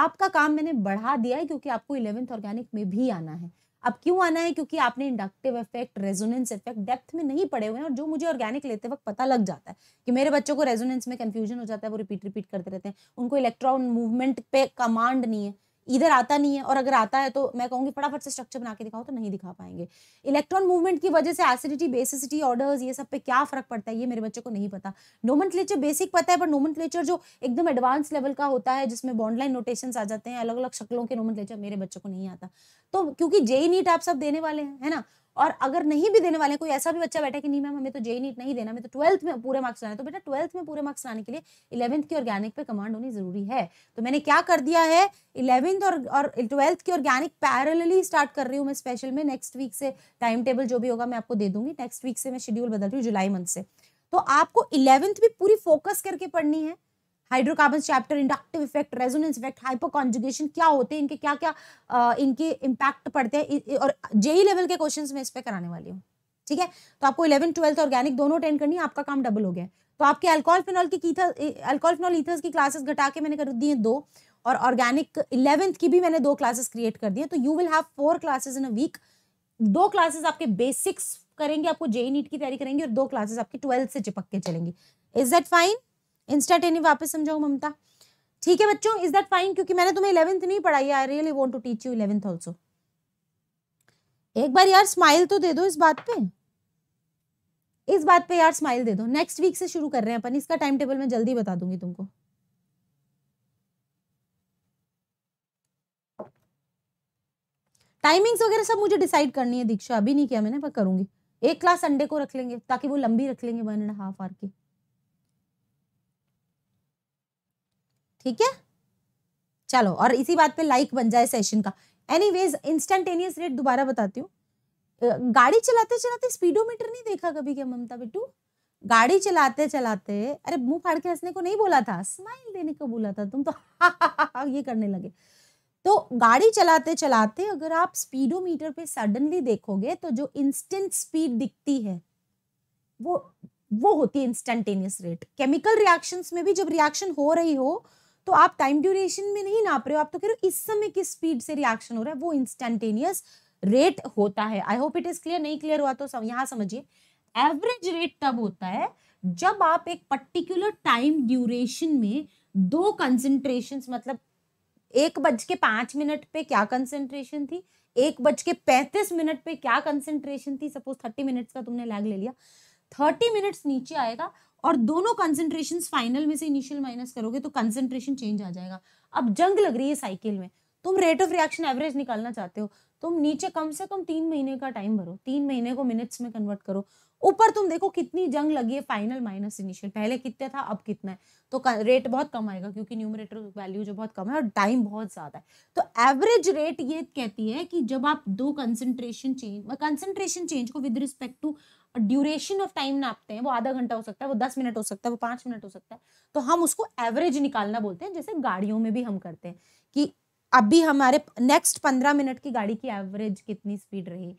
आपका काम मैंने बढ़ा दिया है क्योंकि आपको इलेवेंथ ऑर्गेनिक में भी आना है अब क्यों आना है क्योंकि आपने inductive effect resonance effect depth में नहीं पड़े हुए हैं और जो मुझे ऑर्गेनिक लेते वक्त पता लग जाता है कि मेरे बच्चों को रेजोनेंस में कंफ्यूजन हो जाता है वो रिपीट रिपीट करते रहते हैं उनको इलेक्ट्रॉन मूवमेंट पे कमांड नहीं है इधर आता नहीं है और अगर आता है तो मैं कहूँगी फटाफट से स्ट्रक्चर बना के दिखाओ तो नहीं दिखा पाएंगे इलेक्ट्रॉन मूवमेंट की वजह से एसिडिटी बेसिसिटी ऑर्डर्स ये सब पे क्या फर्क पड़ता है ये मेरे बच्चों को नहीं पता नोमन बेसिक पता है पर नोमन जो एकदम एडवांस लेवल का होता है जिसमें बॉन्डलाइन नोटेशन आ जाते हैं अलग अलग शक्लों के नोमन मेरे बच्चों को नहीं आता तो क्योंकि जेई नीट आप सब देने वाले हैं है ना और अगर नहीं भी देने वाले कोई ऐसा भी बच्चा बैठा कि नहीं मैम हमें तो JEE NEET e e e नहीं देना हमें तो ट्वेल्थ में पूरे मार्क्स लाने तो बेटा ट्वेल्थ में पूरे मार्क्स लाने के लिए इलेवंथ की ऑर्गेनिक पे कमांड होनी जरूरी है तो मैंने क्या कर दिया है इलेवंथ और और ट्वेल्थ की ऑर्गेनिक पैरेलली स्टार्ट कर रही हूँ मैं स्पेशल में नेक्स्ट वीक से टाइम टेबल जो भी होगा मैं आपको दे दूंगी नेक्स्ट वीक से मैं शेड्यूल बदल रही हूँ जुलाई मंथ से तो आपको इलेवेंथ भी पूरी फोकस करके पढ़नी है hydrocarbon chapter inductive effect resonance effect hyperconjugation conjugation क्या होते हैं इनके क्या क्या इनके इम्पैक्ट पड़ते हैं और जेई लेवल के क्वेश्चन मैं इस पर कराने वाली हूँ ठीक है तो आपको इलेवन ट्वेल्थ ऑर्गेनिक दोनों अटेंड करनी है आपका काम डबल हो गया तो आपके अल्कोहल फिनॉल की अल्कोहल फिनॉल ईथर्स की क्लासेस घटा के मैंने कर दी हैं दो और ऑर्गेनिक इलेवेंथ की भी मैंने दो क्लासेस क्रिएट कर दी है तो you will have four classes in a week दो क्लासेस आपके बेसिक्स करेंगे आपको जेई नीट की तैयारी करेंगे और दो क्लासेस आपकी ट्वेल्थ से चिपक के चलेंगी is that fine instantaneous e वापस समझाओ ममता ठीक है बच्चों इज दैट फाइन क्योंकि मैंने तुम्हें इलेवेंथ नहीं पढ़ाई I really want to teach you eleventh also एक बार यार स्माइल तो दे दो इस बात पे इस बात पे यार स्माइल दे दो नेक्स्ट वीक से शुरू कर रहे हैं अपन इसका टाइम टेबल मैं जल्दी बता दूंगी तुमको टाइमिंग्स वगैरह सब मुझे डिसाइड करनी है दीक्षा अभी नहीं किया मैंने पर करूंगी एक क्लास संडे को रख लेंगे ताकि वो लंबी रख लेंगे वन एंड हाफ आवर की ठीक है चलो और इसी बात पे लाइक बन जाए सेशन का एनीवेज इंस्टेंटेनियस रेट दोबारा बताती हूँ गाड़ी चलाते चलाते स्पीडोमीटर नहीं देखा कभी क्या ममता बिट्टू गाड़ी चलाते चलाते अरे मुंह फाड़ के हंसने को नहीं बोला था स्माइल देने को बोला था तुम तो हा हा हा ये करने लगे तो गाड़ी चलाते चलाते अगर आप स्पीडोमीटर पे सडनली देखोगे तो जो इंस्टेंट स्पीड दिखती है वो वो होती है इंस्टेंटेनियस रेट केमिकल रिएक्शंस में भी जब रिएक्शन हो रही हो तो आप टाइम ड्यूरेशन में नहीं नाप रहे हो आप तो कह रहे हो इस समय किस स्पीड से रिएक्शन हो रहा है वो इंस्टेंटेनियस रेट होता है I hope it is clear नहीं क्लियर हुआ तो सम, यहाँ समझिए एवरेज रेट तब होता है जब आप एक पर्टिकुलर टाइम ड्यूरेशन में दो कंसेंट्रेशन मतलब एक बज के पांच मिनट पे क्या कंसेंट्रेशन थी एक बज के पैंतीस मिनट पे क्या कंसेंट्रेशन थी सपोज थर्टी मिनट्स का तुमने लैग ले लिया थर्टी मिनट्स नीचे आएगा और दोनों कंसेंट्रेशन फाइनल में से इनिशियल माइनस करोगे तो कंसेंट्रेशन चेंज आ जाएगा अब जंग लग रही है साइकिल में तुम रेट ऑफ रिएक्शन एवरेज निकालना चाहते हो तुम नीचे कम से कम तीन महीने का टाइम भरो तीन महीने को मिनट्स में कन्वर्ट करो ऊपर तुम देखो कितनी जंग लगी है फाइनल माइनस इनिशियल पहले कितने था अब कितना है तो रेट बहुत कम आएगा क्योंकि न्यूमरेटर वैल्यू जो बहुत कम है और टाइम बहुत ज़्यादा है तो एवरेज रेट ये कहती है कि जब आप दो कंसेंट्रेशन चेंज कंसेंट्रेशन चेंज को with respect to duration of time नापते हैं वो आधा घंटा हो सकता है वो दस मिनट हो सकता है वो पांच मिनट हो सकता है तो हम उसको एवरेज निकालना बोलते हैं जैसे गाड़ियों में भी हम करते हैं कि अभी हमारे नेक्स्ट पंद्रह मिनट की गाड़ी की एवरेज कितनी स्पीड रही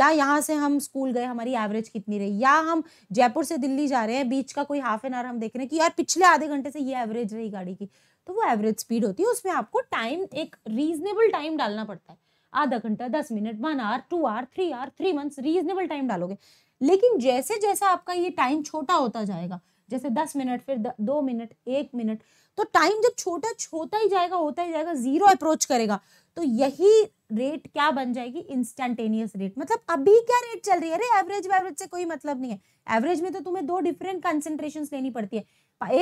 या यहाँ से हम स्कूल गए हमारी एवरेज कितनी रही या हम जयपुर से दिल्ली जा रहे हैं बीच का कोई हाफ एन आवर हम देख रहे हैं कि यार पिछले आधे घंटे से ये एवरेज रही गाड़ी की तो वो एवरेज स्पीड होती है उसमें आपको टाइम एक रीजनेबल टाइम डालना पड़ता है आधा घंटा दस minute one hour two hour three hour three months reasonable time डालोगे लेकिन जैसे जैसा आपका ये टाइम छोटा होता जाएगा जैसे दस मिनट फिर द, दो मिनट एक मिनट तो टाइम जब छोटा छोटा ही जाएगा होता ही जाएगा जीरो अप्रोच करेगा तो यही रेट क्या बन जाएगी इंस्टेंटेनियस रेट मतलब अभी क्या रेट चल रही है अरे एवरेज वेवरेज से कोई मतलब नहीं है एवरेज में तो तुम्हें दो डिफरेंट कंसेंट्रेशन लेनी पड़ती है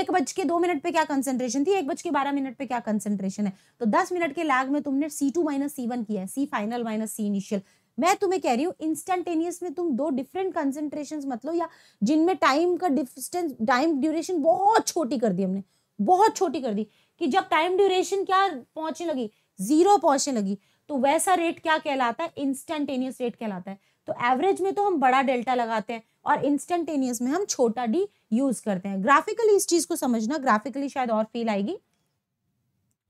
एक बज के दो मिनट पे क्या कंसेंट्रेशन थी एक बज के बारह मिनट पे क्या कंसेंट्रेशन है तो दस मिनट के लैग में तुमने C two minus C one किया है C final minus C initial मैं तुम्हें कह रही हूँ इंस्टेंटेनियस में तुम दो डिफरेंट कंसेंट्रेशन मतलब या जिनमें टाइम का डिस्टेंस टाइम ड्यूरेशन बहुत छोटी कर दी हमने बहुत छोटी कर दी कि जब टाइम ड्यूरेशन क्या पहुंचने लगी जीरो पहुंचने लगी तो वैसा रेट क्या कहलाता है इंस्टेंटेनियस रेट कहलाता है तो एवरेज में तो हम बड़ा डेल्टा लगाते हैं और इंस्टेंटेनियस में हम छोटा डी यूज करते हैं ग्राफिकली इस चीज को समझना ग्राफिकली शायद और फील आएगी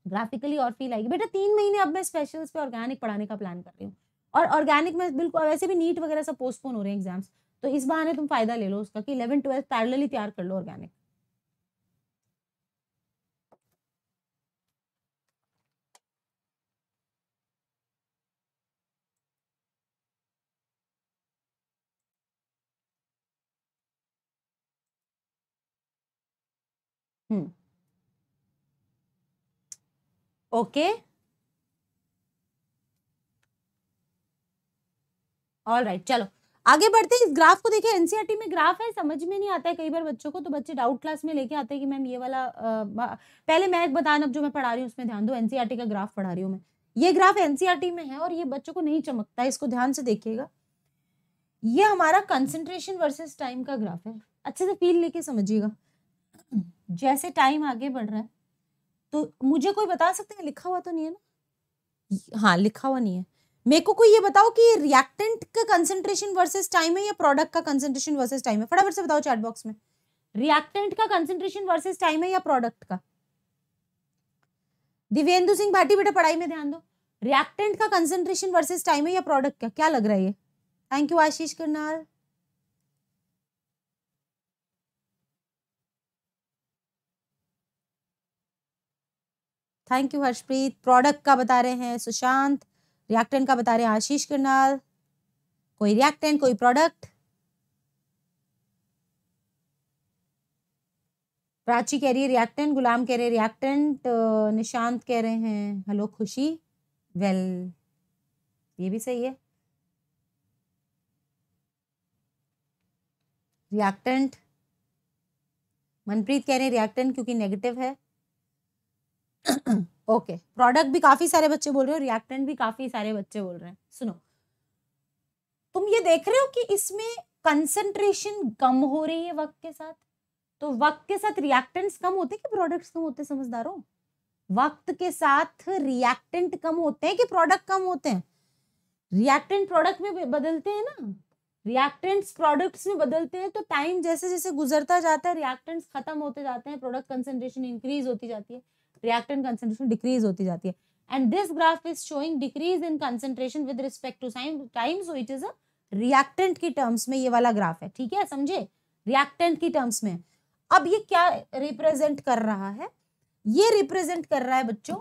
ग्राफिकली और फील आएगी बेटा तीन महीने अब मैं स्पेशल्स पे ऑर्गेनिक पढ़ाने का प्लान कर रही हूँ और ऑर्गेनिक में बिल्कुल वैसे भी नीट वगैरह सब पोस्टपोन हो रहे हैं एग्जाम्स तो इस बहाने तुम फायदा ले लो उसका कि इलेवन ट्वेल्थ पैरल तैयार कर लो organic hmm. Okay okay. All right right, चलो आगे बढ़ते इस ग्राफ को देखिए एनसीआर e में ग्राफ है समझ में नहीं आता है कई बार बच्चों को तो बच्चे डाउट क्लास में लेके आते हैं कि मैम ये वाला आ, पहले मैं बताया अब जो मैं पढ़ा रही हूँ उसमें ध्यान दो एनसीईआरटी e का ग्राफ पढ़ा रही हूँ मैं ये ग्राफ एनसीईआरटी e में है और ये बच्चों को नहीं चमकता है इसको ध्यान से देखिएगा ये हमारा कंसेंट्रेशन वर्सेस टाइम का ग्राफ है अच्छे से फील लेके समझिएगा जैसे टाइम आगे बढ़ रहा है तो मुझे कोई बता सकते हैं लिखा हुआ तो नहीं है ना हाँ लिखा हुआ नहीं है मेरे को ये बताओ कि रिएक्टेंट का कंसेंट्रेशन वर्सेस टाइम है या प्रोडक्ट का कंसेंट्रेशन वर्सेस टाइम है फटाफट से बताओ चैट बॉक्स में रिएक्टेंट का कंसेंट्रेशन वर्सेस टाइम है या प्रोडक्ट का दिव्येंदु सिंह भाटी बेटा पढ़ाई में ध्यान दो रिएक्टेंट का कंसेंट्रेशन वर्सेस टाइम है या प्रोडक्ट का क्या लग रहा है ये thank you Ashish Karnal thank you Harshpreet product का बता रहे हैं सुशांत रिएक्टेंट का बता रहे हैं आशीष करनाल कोई रिएक्टेंट कोई प्रोडक्ट प्राची कह रही है रिएक्टेंट गुलाम कह रहे हैं रिएक्टेंट निशांत कह रहे हैं हेलो खुशी वेल ये भी सही है रिएक्टेंट मनप्रीत कह रहे हैं रिएक्टेंट क्योंकि नेगेटिव है ओके प्रोडक्ट भी काफी सारे बच्चे बोल रहे हो रिएक्टेंट भी काफी सारे बच्चे बोल रहे हैं सुनो तुम ये देख रहे हो कि इसमें कंसंट्रेशन कम हो रही है वक्त के साथ तो वक्त के साथ रिएक्टेंट्स कम होते कि प्रोडक्ट्स कम होते समझदारों वक्त के साथ रिएक्टेंट कम होते हैं कि प्रोडक्ट कम होते हैं रिएक्टेंट प्रोडक्ट में बदलते हैं ना रिएक्टेंट्स प्रोडक्ट्स में बदलते हैं तो टाइम जैसे जैसे गुजरता जाता है रिएक्टेंट्स खत्म होते जाते हैं प्रोडक्ट कंसेंट्रेशन इंक्रीज होती जाती है रिएक्टेंट कंसेंट्रेशन डिक्रीज होती जाती है and this graph is showing decrease in concentration with respect to time so it is a reactant की टर्म्स में ये वाला ग्राफ है ठीक है समझे रिएक्टेंट की टर्म्स में अब ये क्या रिप्रेजेंट कर रहा है ये रिप्रेजेंट कर रहा है बच्चों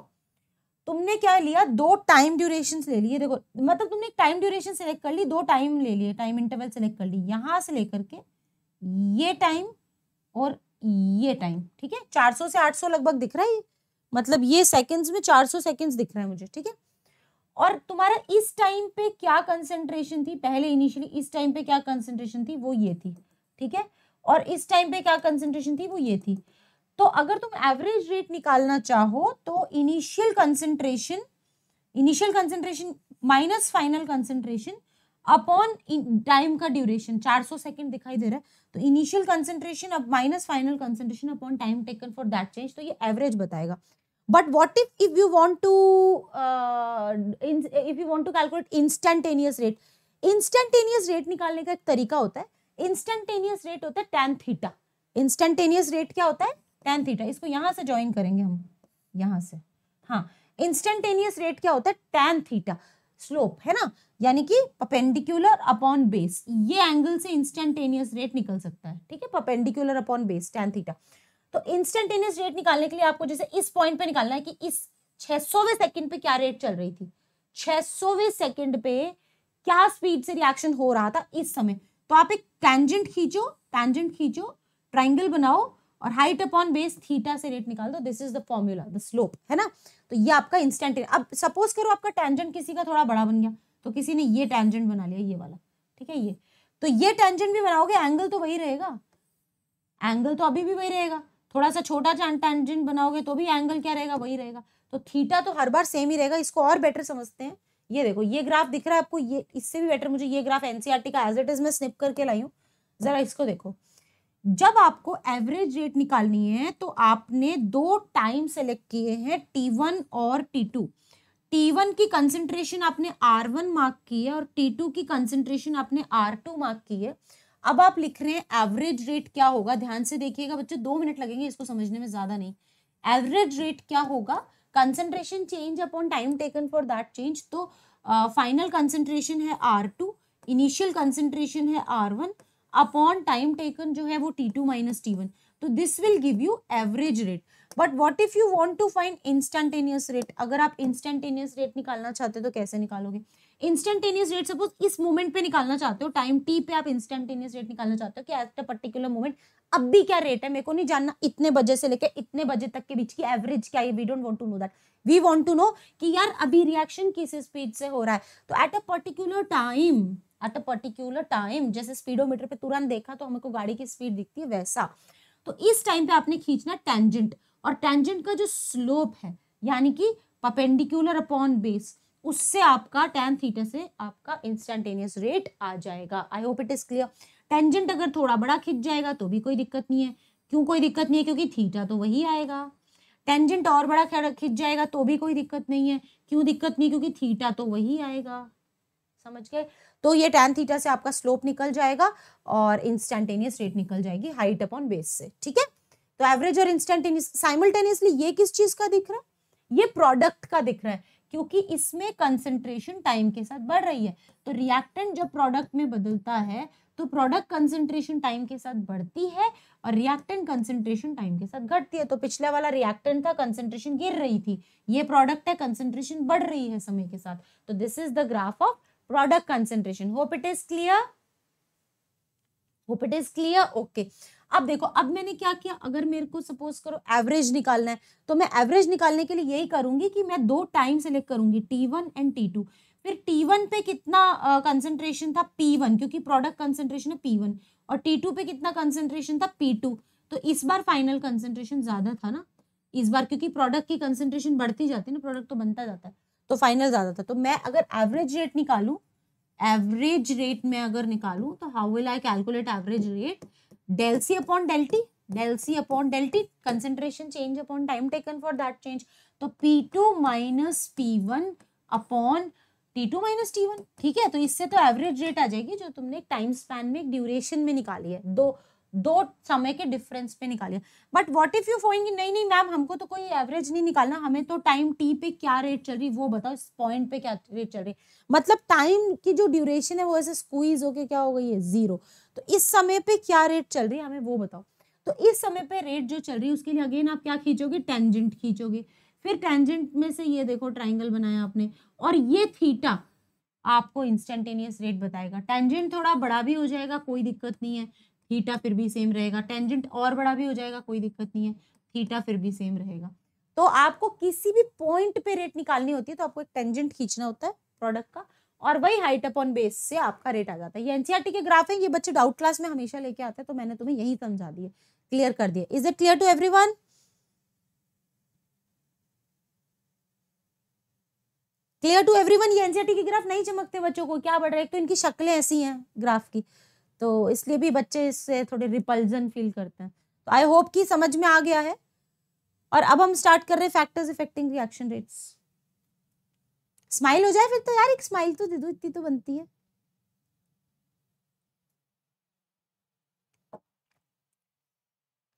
तुमने क्या लिया दो टाइम ड्यूरेशन ले लिए देखो मतलब तुमने टाइम ड्यूरेशन सेलेक्ट कर ली दो टाइम ले लिए टाइम इंटरवल सेलेक्ट कर ली यहाँ से लेकर के ये टाइम और ये टाइम ठीक है 400 से 800 लगभग दिख रहा है मतलब ये सेकंड्स में 400 सेकंड्स दिख रहे हैं मुझे ठीक है और तुम्हारा इस टाइम पे क्या कंसेंट्रेशन थी पहले इनिशियली इस टाइम पे क्या कंसेंट्रेशन थी वो ये थी ठीक है और इस टाइम पे क्या कंसेंट्रेशन थी वो ये थी तो अगर तुम एवरेज रेट निकालना चाहो तो initial concentration initial concentration minus final concentration upon time का ड्यूरेशन 400 सेकेंड दिखाई दे रहा है तो इनिशियल कंसेंट्रेशन अब minus final concentration upon time taken for that change तो ये एवरेज बताएगा but what if if you want to uh, in, if you want to calculate instantaneous rate instantaneous rate निकालने का एक तरीका होता है इंस्टेंटेनियस रेट होता है टेन थीटा इंस्टेंटेनियस रेट क्या होता है टेन थीटा इसको यहाँ से ज्वाइन करेंगे हम यहाँ से हाँ इंस्टेंटेनियस रेट क्या होता है टेन थीटा स्लोप है ना यानी कि पपेंडिकुलर अपॉन बेस ये एंगल से इंस्टेंटेनियस रेट निकल सकता है ठीक है perpendicular upon base tan theta तो इंस्टेंटेनियस रेट निकालने के लिए आपको जैसे इस पॉइंट पे निकालना है कि इस छह सेकंड पे क्या रेट चल रही थी छह सेकंड पे क्या स्पीड से रिएक्शन हो रहा था इस समय तो आप एक टेंजेंट खींचो टेंजेंट खींचो ट्राइंगल बनाओ और हाइट अपॉन बेस थीटा से रेट निकाल दो this is the formula the slope है ना तो ये आपका इंस्टेंट अब सपोज करो आपका टेंजेंट किसी का थोड़ा बड़ा बन गया तो किसी ने ये टेंजेंट बना लिया ये वाला ठीक है ये तो ये टेंजेंट भी बनाओगे एंगल तो वही रहेगा एंगल तो अभी भी वही रहेगा थोड़ा सा छोटा टेंजेंट बनाओगे तो भी एंगल क्या रहेगा वही रहेगा तो थीटा तो हर बार सेम ही रहेगा इसको और बेटर समझते हैं ये देखो ये ग्राफ दिख रहा है आपको ये इससे भी बेटर मुझे ये ग्राफ एनसीआरटी e का एज इट इज मैं स्निप करके लाई हूँ जरा इसको देखो जब आपको एवरेज रेट निकालनी है तो आपने दो टाइम सेलेक्ट किए हैं टी वन और टी टू टी वन की कंसेंट्रेशन आपने आर वन मार्क की है और टी टू की कंसेंट्रेशन आपने आर टू मार्क की है अब आप लिख रहे हैं एवरेज रेट क्या होगा ध्यान से देखिएगा बच्चे दो मिनट लगेंगे इसको समझने में ज़्यादा नहीं एवरेज रेट क्या होगा concentration change upon time taken for that change तो फाइनल uh, कंसेंट्रेशन है आर टू इनिशियल कंसेंट्रेशन है R one upon time taken जो है वो T two minus T one तो this will give you average rate but what if you want to find instantaneous rate अगर आप instantaneous rate निकालना चाहते हो तो कैसे निकालोगे इंस्टेंटेनियस रेट सपोज इस मोमेंट पे निकालना चाहते हो टाइम टी पे आप इंस्टेंटेनियस रेट निकालना चाहते हो कि एट अ पर्टिकुलर मोमेंट अब भी क्या रेट है मेरे को नहीं जानना इतने बजे से लेकर इतने बजे तक के बीच की एवरेज क्या है we don't want to know that we want to know कि यार अभी रिएक्शन किस स्पीड से हो रहा है तो at a particular time at a particular time जैसे स्पीडोमीटर पे तुरंत देखा तो हमें को गाड़ी की स्पीड दिखती है वैसा तो इस टाइम पे आपने खींचना टेंजेंट और टेंजेंट का जो स्लोप है यानी कि पपेंडिकुलर अपॉन बेस उससे आपका टेन थीटा से आपका इंस्टेंटेनियस रेट आ जाएगा I hope it is clear tangent अगर थोड़ा बड़ा खिंच जाएगा तो भी कोई दिक्कत नहीं है क्यों कोई दिक्कत नहीं है क्योंकि थीटा तो वही आएगा टेंजेंट और बड़ा खिंच जाएगा तो भी कोई दिक्कत नहीं है क्यों दिक्कत नहीं क्योंकि थीटा तो वही आएगा समझ गए तो ये टेन थीटा से आपका स्लोप निकल जाएगा और इंस्टेंटेनियस रेट निकल जाएगी हाइट अपॉन बेस से ठीक है तो एवरेज और इंस्टेंटेनियस साइमल्टेनियसली ये किस चीज का दिख रहा है ये प्रोडक्ट का दिख रहा है क्योंकि इसमें कंसेंट्रेशन टाइम के साथ बढ़ रही है तो रिएक्टेंट जब प्रोडक्ट में बदलता है तो प्रोडक्ट कंसेंट्रेशन टाइम के साथ बढ़ती है और रिएक्टेंट कंसेंट्रेशन टाइम के साथ घटती है तो पिछले वाला रिएक्टेंट था कंसेंट्रेशन गिर रही थी ये प्रोडक्ट है कंसेंट्रेशन बढ़ रही है समय के साथ तो this is the graph of product concentration hope it is clear hope it is clear okay अब देखो अब मैंने क्या किया अगर मेरे को सपोज करो एवरेज निकालना है तो मैं एवरेज निकालने के लिए यही करूंगी कि मैं दो टाइम सेलेक्ट करूंगी T one and T two फिर टी वन पे कितना कंसेंट्रेशन था पी वन क्योंकि प्रोडक्ट कंसेंट्रेशन है पी वन और टी टू पे कितना कंसेंट्रेशन था पी टू तो इस बार फाइनल कंसेंट्रेशन ज्यादा था ना इस बार क्योंकि प्रोडक्ट की कंसेंट्रेशन बढ़ती जाती है ना प्रोडक्ट तो बनता जाता है तो फाइनल ज्यादा था तो मैं अगर एवरेज रेट निकालू एवरेज रेट में अगर निकालू तो how will I calculate average rate del C upon del t del C upon del t concentration change upon time taken for that change तो P two minus P one upon T two minus T one ठीक है तो इससे तो average rate आ जाएगी जो तुमने time span में ड्यूरेशन में निकाली है दो दो समय के डिफरेंस पे निकाली है बट वॉट इफ यू फोइंग नहीं नहीं मैम हमको तो कोई एवरेज नहीं निकालना हमें तो टाइम टी पे क्या रेट चल रही वो बताओ इस पॉइंट पे क्या रेट चल रही मतलब टाइम की जो ड्यूरेशन है वो ऐसे स्क्वीज होके क्या हो गई है जीरो तो इस समय पे क्या रेट चल रही है हमें वो बताओ तो इस समय पे रेट जो चल रही है उसके लिए अगेन आप क्या खींचोगे टेंजेंट खींचोगे फिर टेंजेंट में से ये देखो ट्राइंगल बनाया आपने और ये थीटा आपको इंस्टेंटेनियस रेट बताएगा टेंजेंट थोड़ा बड़ा भी हो जाएगा कोई दिक्कत नहीं है थीटा फिर भी सेम रहेगा टेंजेंट और बड़ा भी हो जाएगा कोई दिक्कत नहीं है थीटा फिर भी सेम रहेगा तो आपको किसी भी पॉइंट पे रेट निकालनी होती है तो आपको एक टेंजेंट खींचना होता है प्रोडक्ट का और वही हाइट अपॉन बेस से आपका रेट आ जाता है ये एनसीईआरटी e के ग्राफ है ये बच्चे डाउट क्लास में हमेशा लेके आते हैं तो मैंने तुम्हें यही समझा दिया क्लियर कर दिया is it clear to every clear to everyone ये एनसीईआरटी की ग्राफ नहीं चमकते बच्चों को क्या बढ़ रहा है तो इनकी शक्लें ऐसी हैं ग्राफ की तो इसलिए भी बच्चे इससे थोड़े रिपल्जन फील करते हैं तो आई होप कि समझ में आ गया है और अब हम स्टार्ट कर रहे हैं factors affecting reaction rates smile हो जाए फिर तो यार एक स्माइल तो दे दो इतनी तो बनती है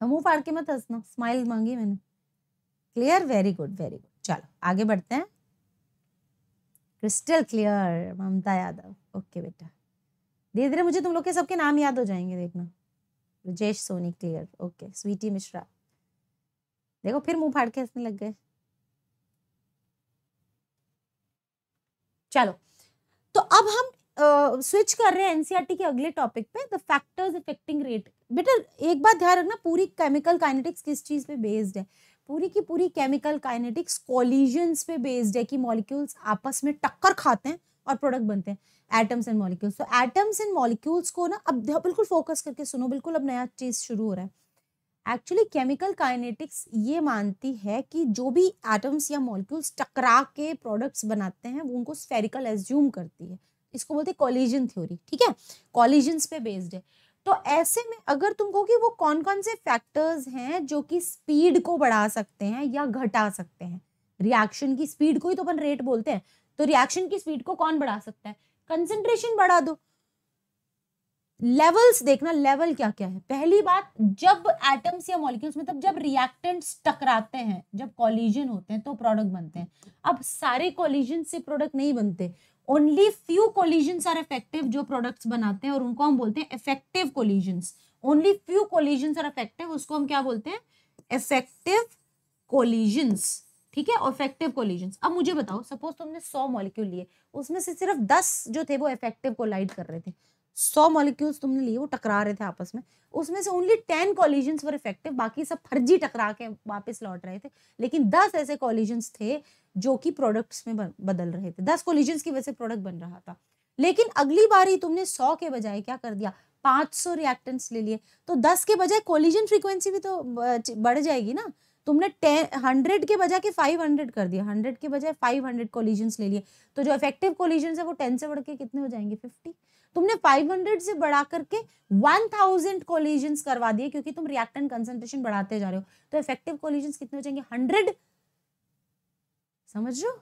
मुंह फाड़ के मत हंसना स्माइल मांगी मैंने clear very good very good चलो आगे बढ़ते हैं crystal clear Mamta Yadav okay बेटा धीरे धीरे मुझे तुम लोग के सबके नाम याद हो जाएंगे देखना ब्रजेश सोनी क्लियर ओके स्वीटी मिश्रा देखो फिर मुंह फाड़ के हंसने लग गए चलो तो अब हम स्विच कर रहे हैं एनसीईआरटी e के अगले टॉपिक पे द फैक्टर्स इफेक्टिंग रेट बेटा एक बात ध्यान रखना पूरी केमिकल काइनेटिक्स किस चीज़ पे बेस्ड है पूरी की पूरी केमिकल काइनेटिक्स कॉलिजन्स पे बेस्ड है कि मॉलिक्यूल्स आपस में टक्कर खाते हैं और प्रोडक्ट बनते हैं एटम्स एंड मॉलिक्यूल्स तो एटम्स एंड मॉलिक्यूल्स को ना अब बिल्कुल फोकस करके सुनो बिल्कुल अब नया चीज़ शुरू हो रहा है एक्चुअली केमिकल काइनेटिक्स ये मानती है कि जो भी एटम्स या मॉलिक्यूल्स टकरा के प्रोडक्ट्स बनाते हैं वो उनको स्फेरिकल एज्यूम करती है इसको बोलते हैं कॉलिजन थ्योरी ठीक है कॉलिजन्स पे बेस्ड है तो ऐसे में अगर तुम कहो कि वो कौन कौन से फैक्टर्स हैं जो कि स्पीड को बढ़ा सकते हैं या घटा सकते हैं रिएक्शन की स्पीड को ही तो अपन रेट बोलते हैं तो रिएक्शन की स्पीड को कौन बढ़ा सकता है कंसेंट्रेशन बढ़ा दो लेवल्स देखना लेवल क्या क्या है पहली बात जब एटम्स या मॉलिक्यूल्स मतलब जब रिएक्टेंट्स टकराते हैं जब कॉलिजन होते हैं तो प्रोडक्ट बनते हैं अब सारे कॉलिजन से प्रोडक्ट नहीं बनते only few collisions are effective जो प्रोडक्ट्स बनाते हैं और उनको हम बोलते हैं effective collision only few collision are effective उसको हम क्या बोलते हैं इफेक्टिव कोलिजन ठीक है इफेक्टिव कोलिजन्स अब मुझे बताओ सपोज तुमने सौ मॉलिक्यूल लिए उसमें से सिर्फ दस जो थे वो इफेक्टिव कोलाइड कर रहे थे सौ मॉलिक्यूल्स तुमने लिए वो टकरा रहे थे आपस में उसमें से only ten collisions were effective बाकी सब फर्जी टकरा के वापस लौट रहे थे लेकिन दस ऐसे कॉलिजन्स थे जो कि प्रोडक्ट्स में बदल रहे थे दस कॉलिजन्स की वजह से प्रोडक्ट बन रहा था लेकिन अगली बार ही तुमने सौ के बजाय क्या कर दिया सौ रिएक्टेंट्स ले लिए तो दस के बजाय कॉलिजन फ्रिक्वेंसी भी तो बढ़ जाएगी ना तुमने टेन हंड्रेड के बजाय के फाइव हंड्रेड कर दिया हंड्रेड के बजाय फाइव हंड्रेड कोलिजन्स ले लिए तो जो इफेक्टिव कोलिजन है वो टेन से बढ़ के कितने हो जाएंगे फिफ्टी तुमने फाइव हंड्रेड से बढ़ा करके वन थाउजेंड कोलिजन्स करवा दिए क्योंकि तुम रिएक्टेंट कंसेंट्रेशन बढ़ाते जा रहे हो तो इफेक्टिव कोलिजन्स कितने हो जाएंगे हंड्रेड समझ लो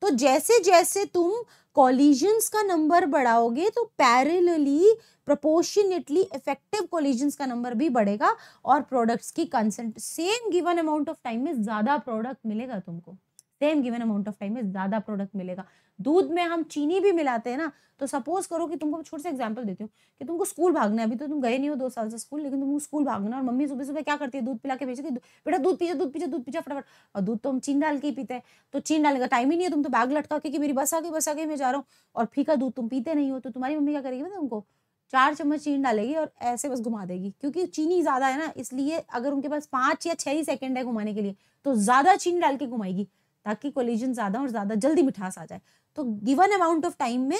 तो जैसे जैसे तुम कॉलिजन्स का नंबर बढ़ाओगे तो पैरेलली प्रोपोर्शनेटली इफेक्टिव कॉलिजन्स का नंबर भी बढ़ेगा और प्रोडक्ट्स की कंसेंट same given amount of time में ज़्यादा प्रोडक्ट मिलेगा तुमको same given amount of time में ज़्यादा प्रोडक्ट मिलेगा दूध में हम चीनी भी मिलाते हैं ना तो सपोज करो कि तुमको छोटे से एग्जाम्पल देती हूँ कि तुमको स्कूल भागना है अभी तो तुम गए नहीं हो दो साल से स्कूल लेकिन तुमको स्कूल भागना और मम्मी सुबह सुबह क्या करती है दूध पिला के भेजती है बेटा दूध पीछे दूध पीछे दूध पीछे फटाफट और दूध तो हम चीन डाल के ही पीते हैं तो चीन डालने का टाइम ही नहीं है तुम तो बैग लटका के कि मेरी बस आ गई बस आ गई मैं जा रहा हूँ और फीका दूध तुम पीते नहीं हो तो तुम्हारी मम्मी क्या करेगी ना तुमको चार चम्मच चीनी डालेगी और ऐसे बस घुमा देगी क्योंकि चीनी ज़्यादा है ना इसलिए अगर उनके पास पांच या छह ही सेकेंड है घुमाने के लिए तो ज़्यादा चीनी डाल के घुमाएगी ताकि कोलिजन ज़्यादा और ज़्यादा जल्दी मिठास आ जाए तो गिवन अमाउंट ऑफ टाइम में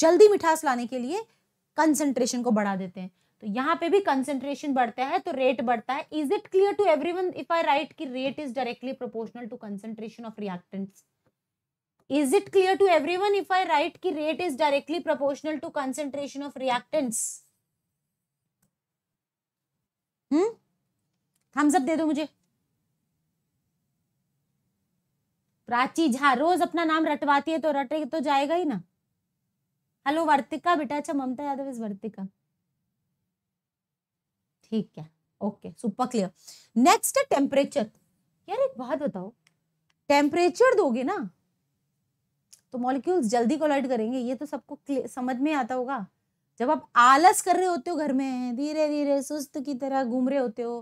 जल्दी मिठास लाने के लिए कंसेंट्रेशन को बढ़ा देते हैं तो यहाँ पे भी कंसेंट्रेशन बढ़ता है तो रेट बढ़ता है is it clear to every one if I write की rate is directly proportional to concentration of reactant is it clear to every one if I write की rate is directly proportional to concentration of reactants hmm सब दे दो मुझे प्राची झा रोज अपना नाम रटवाती है तो रटे तो जाएगा ही ना हेलो वर्तिका बेटा अच्छा ममता यादव इज वर्तिका ठीक है okay super clear next temperature यार एक बात बताओ टेम्परेचर दोगे ना तो मॉलिक्यूल्स जल्दी कोलाइड करेंगे ये तो सबको समझ में आता होगा जब आप आलस कर रहे होते हो घर में धीरे धीरे सुस्त की तरह घूम रहे होते हो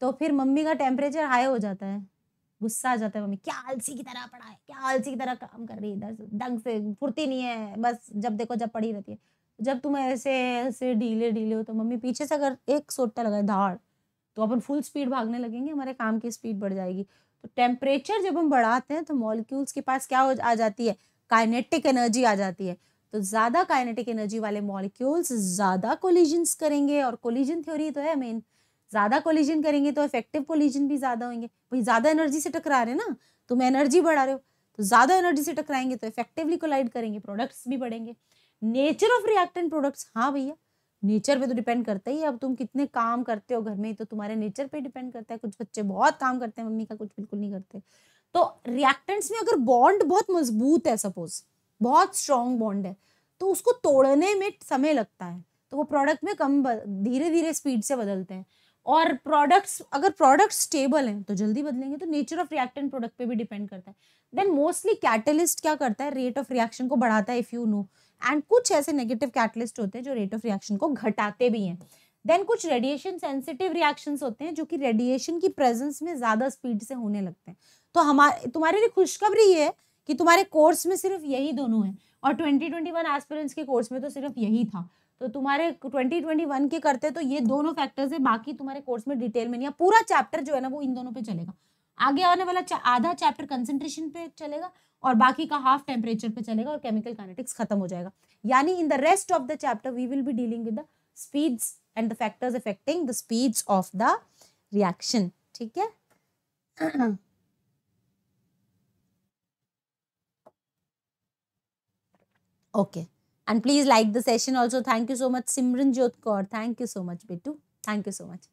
तो फिर मम्मी का टेम्परेचर हाई हो जाता है गुस्सा आ जाता है मम्मी क्या आलसी की तरह पढ़ा है क्या आलसी की तरह काम कर रही है इधर ढंग से फुर्ती नहीं है बस जब देखो जब पड़ी रहती है जब तुम ऐसे ऐसे ढीले ढीले हो तो मम्मी पीछे से अगर एक सोटा लगाए धाड़ तो अपन फुल स्पीड भागने लगेंगे हमारे काम की स्पीड बढ़ जाएगी तो टेम्परेचर जब हम बढ़ाते हैं तो मॉलिक्यूल्स के पास क्या हो आ जाती है काइनेटिक एनर्जी आ जाती है तो ज़्यादा काइनेटिक एनर्जी वाले मॉलिक्यूल्स ज़्यादा कोलिजन्स करेंगे और कोलिजन थ्योरी तो है मेन ज़्यादा कोलिजन करेंगे तो इफेक्टिव कोलिजन भी ज़्यादा होंगे भाई ज़्यादा एनर्जी से टकरा रहे ना तुम तो एनर्जी बढ़ा रहे हो तो ज़्यादा एनर्जी से टकराएंगे तो इफेक्टिवली कोलाइड करेंगे प्रोडक्ट्स भी बढ़ेंगे नेचर ऑफ रिएक्टेंट प्रोडक्ट्स हाँ भैया नेचर पे तो डिपेंड करता ही है अब तुम कितने काम करते हो घर में तो तुम्हारे नेचर पे डिपेंड करता है कुछ बच्चे बहुत काम करते हैं मम्मी का कुछ बिल्कुल नहीं करते तो रिएक्टेंट्स में अगर बॉन्ड बहुत मजबूत है सपोज बहुत स्ट्रॉन्ग बॉन्ड है तो उसको तोड़ने में समय लगता है तो वो प्रोडक्ट में कम धीरे धीरे स्पीड से बदलते हैं और प्रोडक्ट्स अगर प्रोडक्ट्स स्टेबल हैं तो जल्दी बदलेंगे तो नेचर ऑफ रिएक्टेंट प्रोडक्ट पे भी डिपेंड करता है देन मोस्टली कैटलिस्ट क्या करता है रेट ऑफ रिएक्शन को बढ़ाता है इफ़ यू नो एंड कुछ ऐसे नेगेटिव कैटलिस्ट होते हैं जो रेट ऑफ रिएक्शन को घटाते भी हैं देन कुछ रेडिएशन सेंसिटिव रिएक्शन होते हैं जो कि रेडिएशन की प्रेजेंस में ज़्यादा स्पीड से होने लगते हैं तो हमारे तुम्हारे लिए खुशखबरी है कि तुम्हारे कोर्स में सिर्फ यही दोनों है और ट्वेंटी ट्वेंटी के कोर्स में तो सिर्फ यही था तो तुम्हारे 2021 के करते तो ये दोनों फैक्टर्स है बाकी तुम्हारे कोर्स में डिटेल में नहीं है पूरा चैप्टर जो है ना वो इन दोनों पे चलेगा आगे आने वाला चा, आधा चैप्टर कंसेंट्रेशन पे चलेगा और बाकी का हाफ टेम्परेचर पे चलेगा और केमिकल काइनेटिक्स खत्म हो जाएगा यानी in the rest of the chapter we will be dealing with the speeds and the factors affecting the speeds of the reaction ठीक है okay okay. and please like the session also thank you so much simran jyot kaur thank you so much bitu thank you so much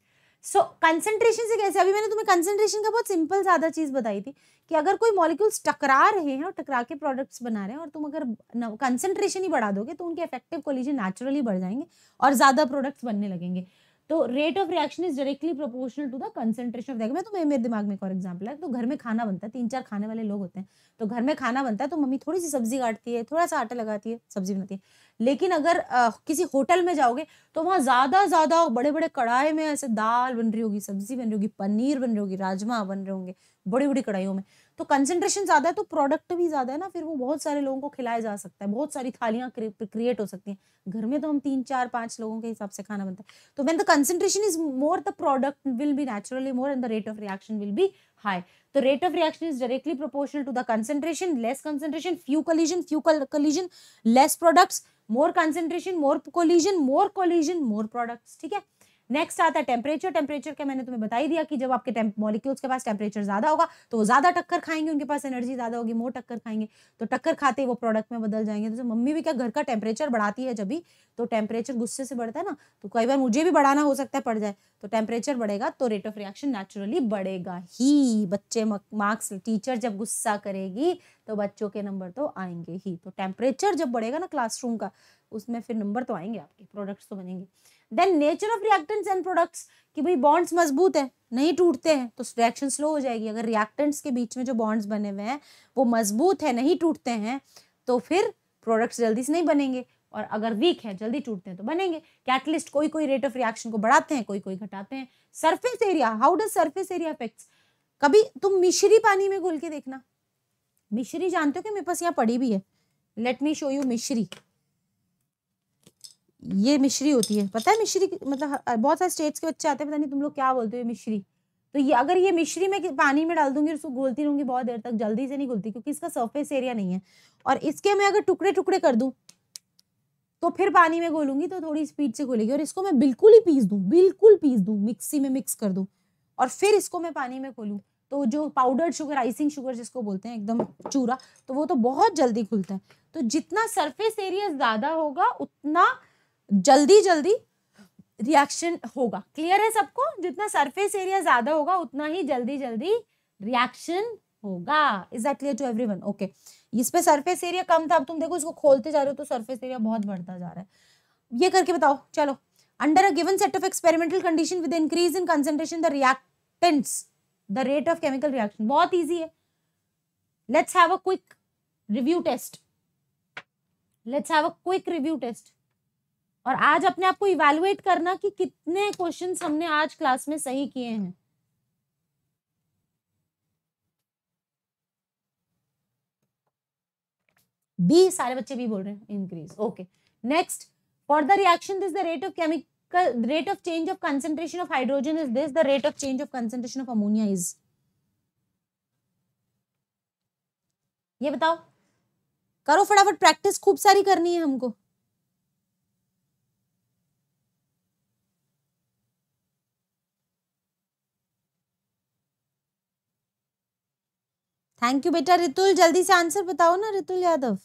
so so, concentration से कैसे अभी मैंने तुम्हें concentration का बहुत simple सादा चीज़ बताई थी कि अगर कोई मॉलिक्यूल्स टकरा रहे हैं और टकरा के प्रोडक्ट्स बना रहे हैं और तुम अगर कंसेंट्रेशन ही बढ़ा दोगे तो उनके इफेक्टिव कोलिजन नेचुरली बढ़ जाएंगे और ज़्यादा प्रोडक्ट्स बनने लगेंगे तो rate of reaction is directly proportional to the concentration of मैं तो मेरे दिमाग में एक और एग्जाम्पल है तो घर में खाना बनता है तीन चार खाने वाले लोग होते हैं तो घर में खाना बनता है तो मम्मी थोड़ी सी सब्जी काटती है थोड़ा सा आटा लगाती है सब्जी बनाती है लेकिन अगर आ, किसी होटल में जाओगे तो वहाँ ज़्यादा ज़्यादा बड़े बड़े कढ़ाई में ऐसे दाल बन रही होगी सब्जी बन रही होगी पनीर बन रही होगी राजमा बन रहे होंगे बड़ी बड़ी कढ़ाइयों में तो कंसेंट्रेशन ज्यादा है तो प्रोडक्ट भी ज्यादा है ना फिर वो बहुत सारे लोगों को खिलाया जा सकता है बहुत सारी थालियां क्रिएट हो सकती है घर में तो हम तीन चार पांच लोगों के हिसाब से खाना बनता है तो when the concentration is more the product will be naturally more and the rate of reaction will be high तो rate of reaction is directly proportional to the concentration less concentration few collision few collision less products more concentration more collision more collision more products ठीक है next आता है temperature temperature का मैंने तुम्हें बताई दिया कि जब आपके मॉलिक्यूल्स के पास टेम्परेचर ज़्यादा होगा तो वो ज़्यादा टक्कर खाएंगे उनके पास एनर्जी ज़्यादा होगी मोर टक्कर खाएंगे तो टक्कर खाते ही वो प्रोडक्ट में बदल जाएंगे तो मम्मी भी क्या घर का टेम्परेचर बढ़ाती है जब भी तो टेम्परेचर गुस्से से बढ़ता है ना तो कई बार मुझे भी बढ़ाना हो सकता है पड़ जाए तो टेम्परेचर बढ़ेगा तो रेट ऑफ रिएक्शन नेचुरली बढ़ेगा ही बच्चे मार्क्स टीचर जब गुस्सा करेगी तो बच्चों के नंबर तो आएंगे ही तो टेम्परेचर जब बढ़ेगा ना क्लासरूम का उसमें फिर नंबर तो आएंगे आपके प्रोडक्ट्स तो बनेंगे then nature of reactants and products कि भाई बॉन्ड्स मजबूत हैं नहीं टूटते हैं तो रिएक्शन स्लो हो जाएगी अगर रिएक्टेंट्स के बीच में जो बॉन्ड्स बने हुए हैं वो मजबूत है नहीं टूटते हैं तो फिर प्रोडक्ट्स जल्दी से नहीं बनेंगे और अगर वीक है जल्दी टूटते हैं तो बनेंगे कैटलिस्ट कोई कोई रेट ऑफ रिएक्शन को बढ़ाते हैं कोई कोई घटाते हैं surface area how does surface area affects कभी तुम मिश्री पानी में घुल के देखना मिश्री जानते हो कि मेरे पास यहाँ पड़ी भी है लेट मी शो यू मिश्री ये मिश्री होती है पता है मिश्री मतलब बहुत सारे स्टेट्स के बच्चे आते हैं पता नहीं तुम लोग क्या बोलते हो मिश्री तो ये अगर ये मिश्री मैं पानी में डाल दूंगी उसको घोलती रहूंगी बहुत देर तक जल्दी से नहीं घुलती क्योंकि इसका सरफेस एरिया नहीं है और इसके मैं अगर टुकड़े टुकड़े कर दूं तो फिर पानी में घोलूंगी तो थोड़ी स्पीड से घोलेगी और इसको मैं बिल्कुल ही पीस दूँ बिल्कुल पीस दूँ मिक्सी में मिक्स कर दूँ और फिर इसको मैं पानी में खोलूँ तो जो पाउडर्ड शुगर आइसिंग शुगर जिसको बोलते हैं एकदम चूरा तो वो तो बहुत जल्दी खुलता है तो जितना सरफेस एरिया ज़्यादा होगा उतना जल्दी जल्दी रिएक्शन होगा क्लियर है सबको जितना सरफेस एरिया ज्यादा होगा उतना ही जल्दी जल्दी रिएक्शन होगा is that clear to everyone okay इस पे सरफेस एरिया कम था अब तुम देखो इसको खोलते जा रहे हो तो सरफेस एरिया बहुत बढ़ता जा रहा है ये करके बताओ चलो under a given set of experimental condition with increase in concentration the reactants the rate of chemical reaction बहुत ईजी है let's have a quick review test let's have a quick review test और आज अपने आप को evaluate करना कि कितने क्वेश्चन हमने आज क्लास में सही किए हैं बी सारे बच्चे भी बोल रहे हैं increase okay next for the reaction this the rate of chemical rate of change of concentration of hydrogen is this the rate of change of concentration of ammonia is ये बताओ करो फटाफट प्रैक्टिस खूब सारी करनी है हमको थैंक यू बेटा रितुल जल्दी से आंसर बताओ ना रितुल यादव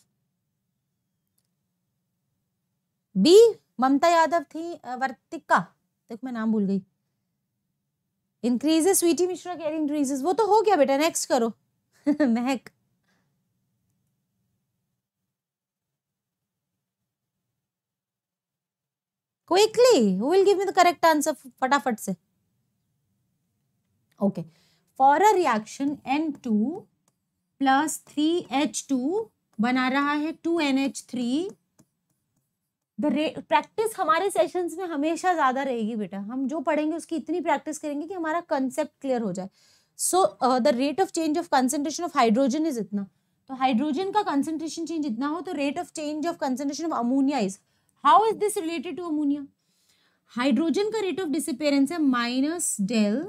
बी ममता यादव थी वर्तिका देखो मैं नाम भूल गई इंक्रीजेस स्वीटी मिश्रा कह रही इंक्रीजेस वो तो हो गया बेटा नेक्स्ट करो Mahak quickly who will give me the correct answer फटाफट से okay for a reaction N two plus three H two बना रहा है two N H three the practice हमारे सेशंस में हमेशा ज़्यादा रहेगी बेटा हम जो पढ़ेंगे उसकी इतनी प्रैक्टिस करेंगे कि हमारा कंसेप्ट क्लियर हो जाए so the rate of change of concentration of hydrogen is इतना तो हाइड्रोजन का कंसेंट्रेशन चेंज इतना हो तो rate of change of concentration of ammonia is how is this related to ammonia hydrogen का रेट ऑफ डिसअपेयरेंस है minus del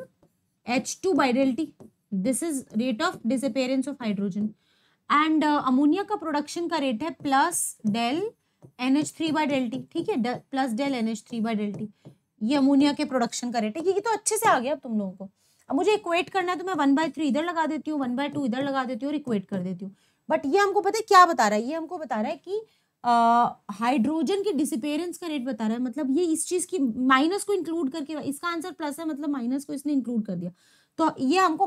H two by del T this is rate of disappearance of hydrogen and ammonia का production का rate है plus del N H three by del T ठीक है plus del N H three by del T ये ammonia के production का rate है क्योंकि तो अच्छे से आ गया अब तुम लोगों को अब मुझे इक्वेट करना है तो मैं वन बाय थ्री इधर लगा देती हूँ वन बाय टू इधर लगा देती हूँ और इक्वेट कर देती हूँ बट ये हमको पता है क्या बता रहा है ये हमको बता रहा है कि हाइड्रोजन uh, की डिसअपेयरेंस का रेट बता रहा है मतलब ये इस चीज़ की माइनस को इंक्लूड करके इसका आंसर प्लस है मतलब माइनस को इसने इंक्लूड कर दिया तो ये हमको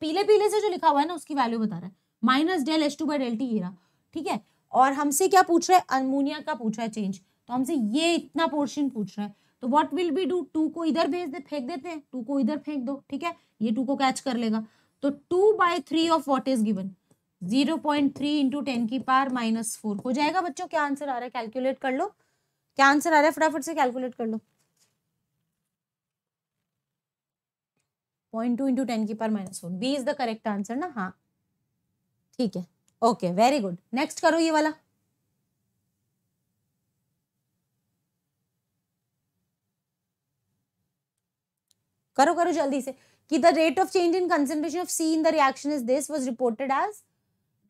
पीले पीले से जो लिखा हुआ है ना उसकी वैल्यू बता रहा है minus del H two by del t ये रहा ठीक है और हमसे क्या पूछ रहा है अमोनिया का पूछ रहा है चेंज तो हमसे ये इतना पोर्शन पूछ रहा है तो what will be due to को इधर भेज दे फेंक देते हैं टू को इधर फेंक दो ठीक है ये टू को कैच कर लेगा तो two by three of what is given zero point three into ten की पार माइनस फोर हो जाएगा बच्चों क्या आंसर आ रहा है कैलकुलेट कर लो क्या आंसर आ रहा है फटाफट से कैलकुलेट कर लो पॉइंट टू इंटू टेन की पर minus one B is the correct answer ना हाँ ठीक है ओके वेरी गुड नेक्स्ट करो ये वाला करो करो जल्दी से कि the rate of change in concentration of C in the reaction is this was reported as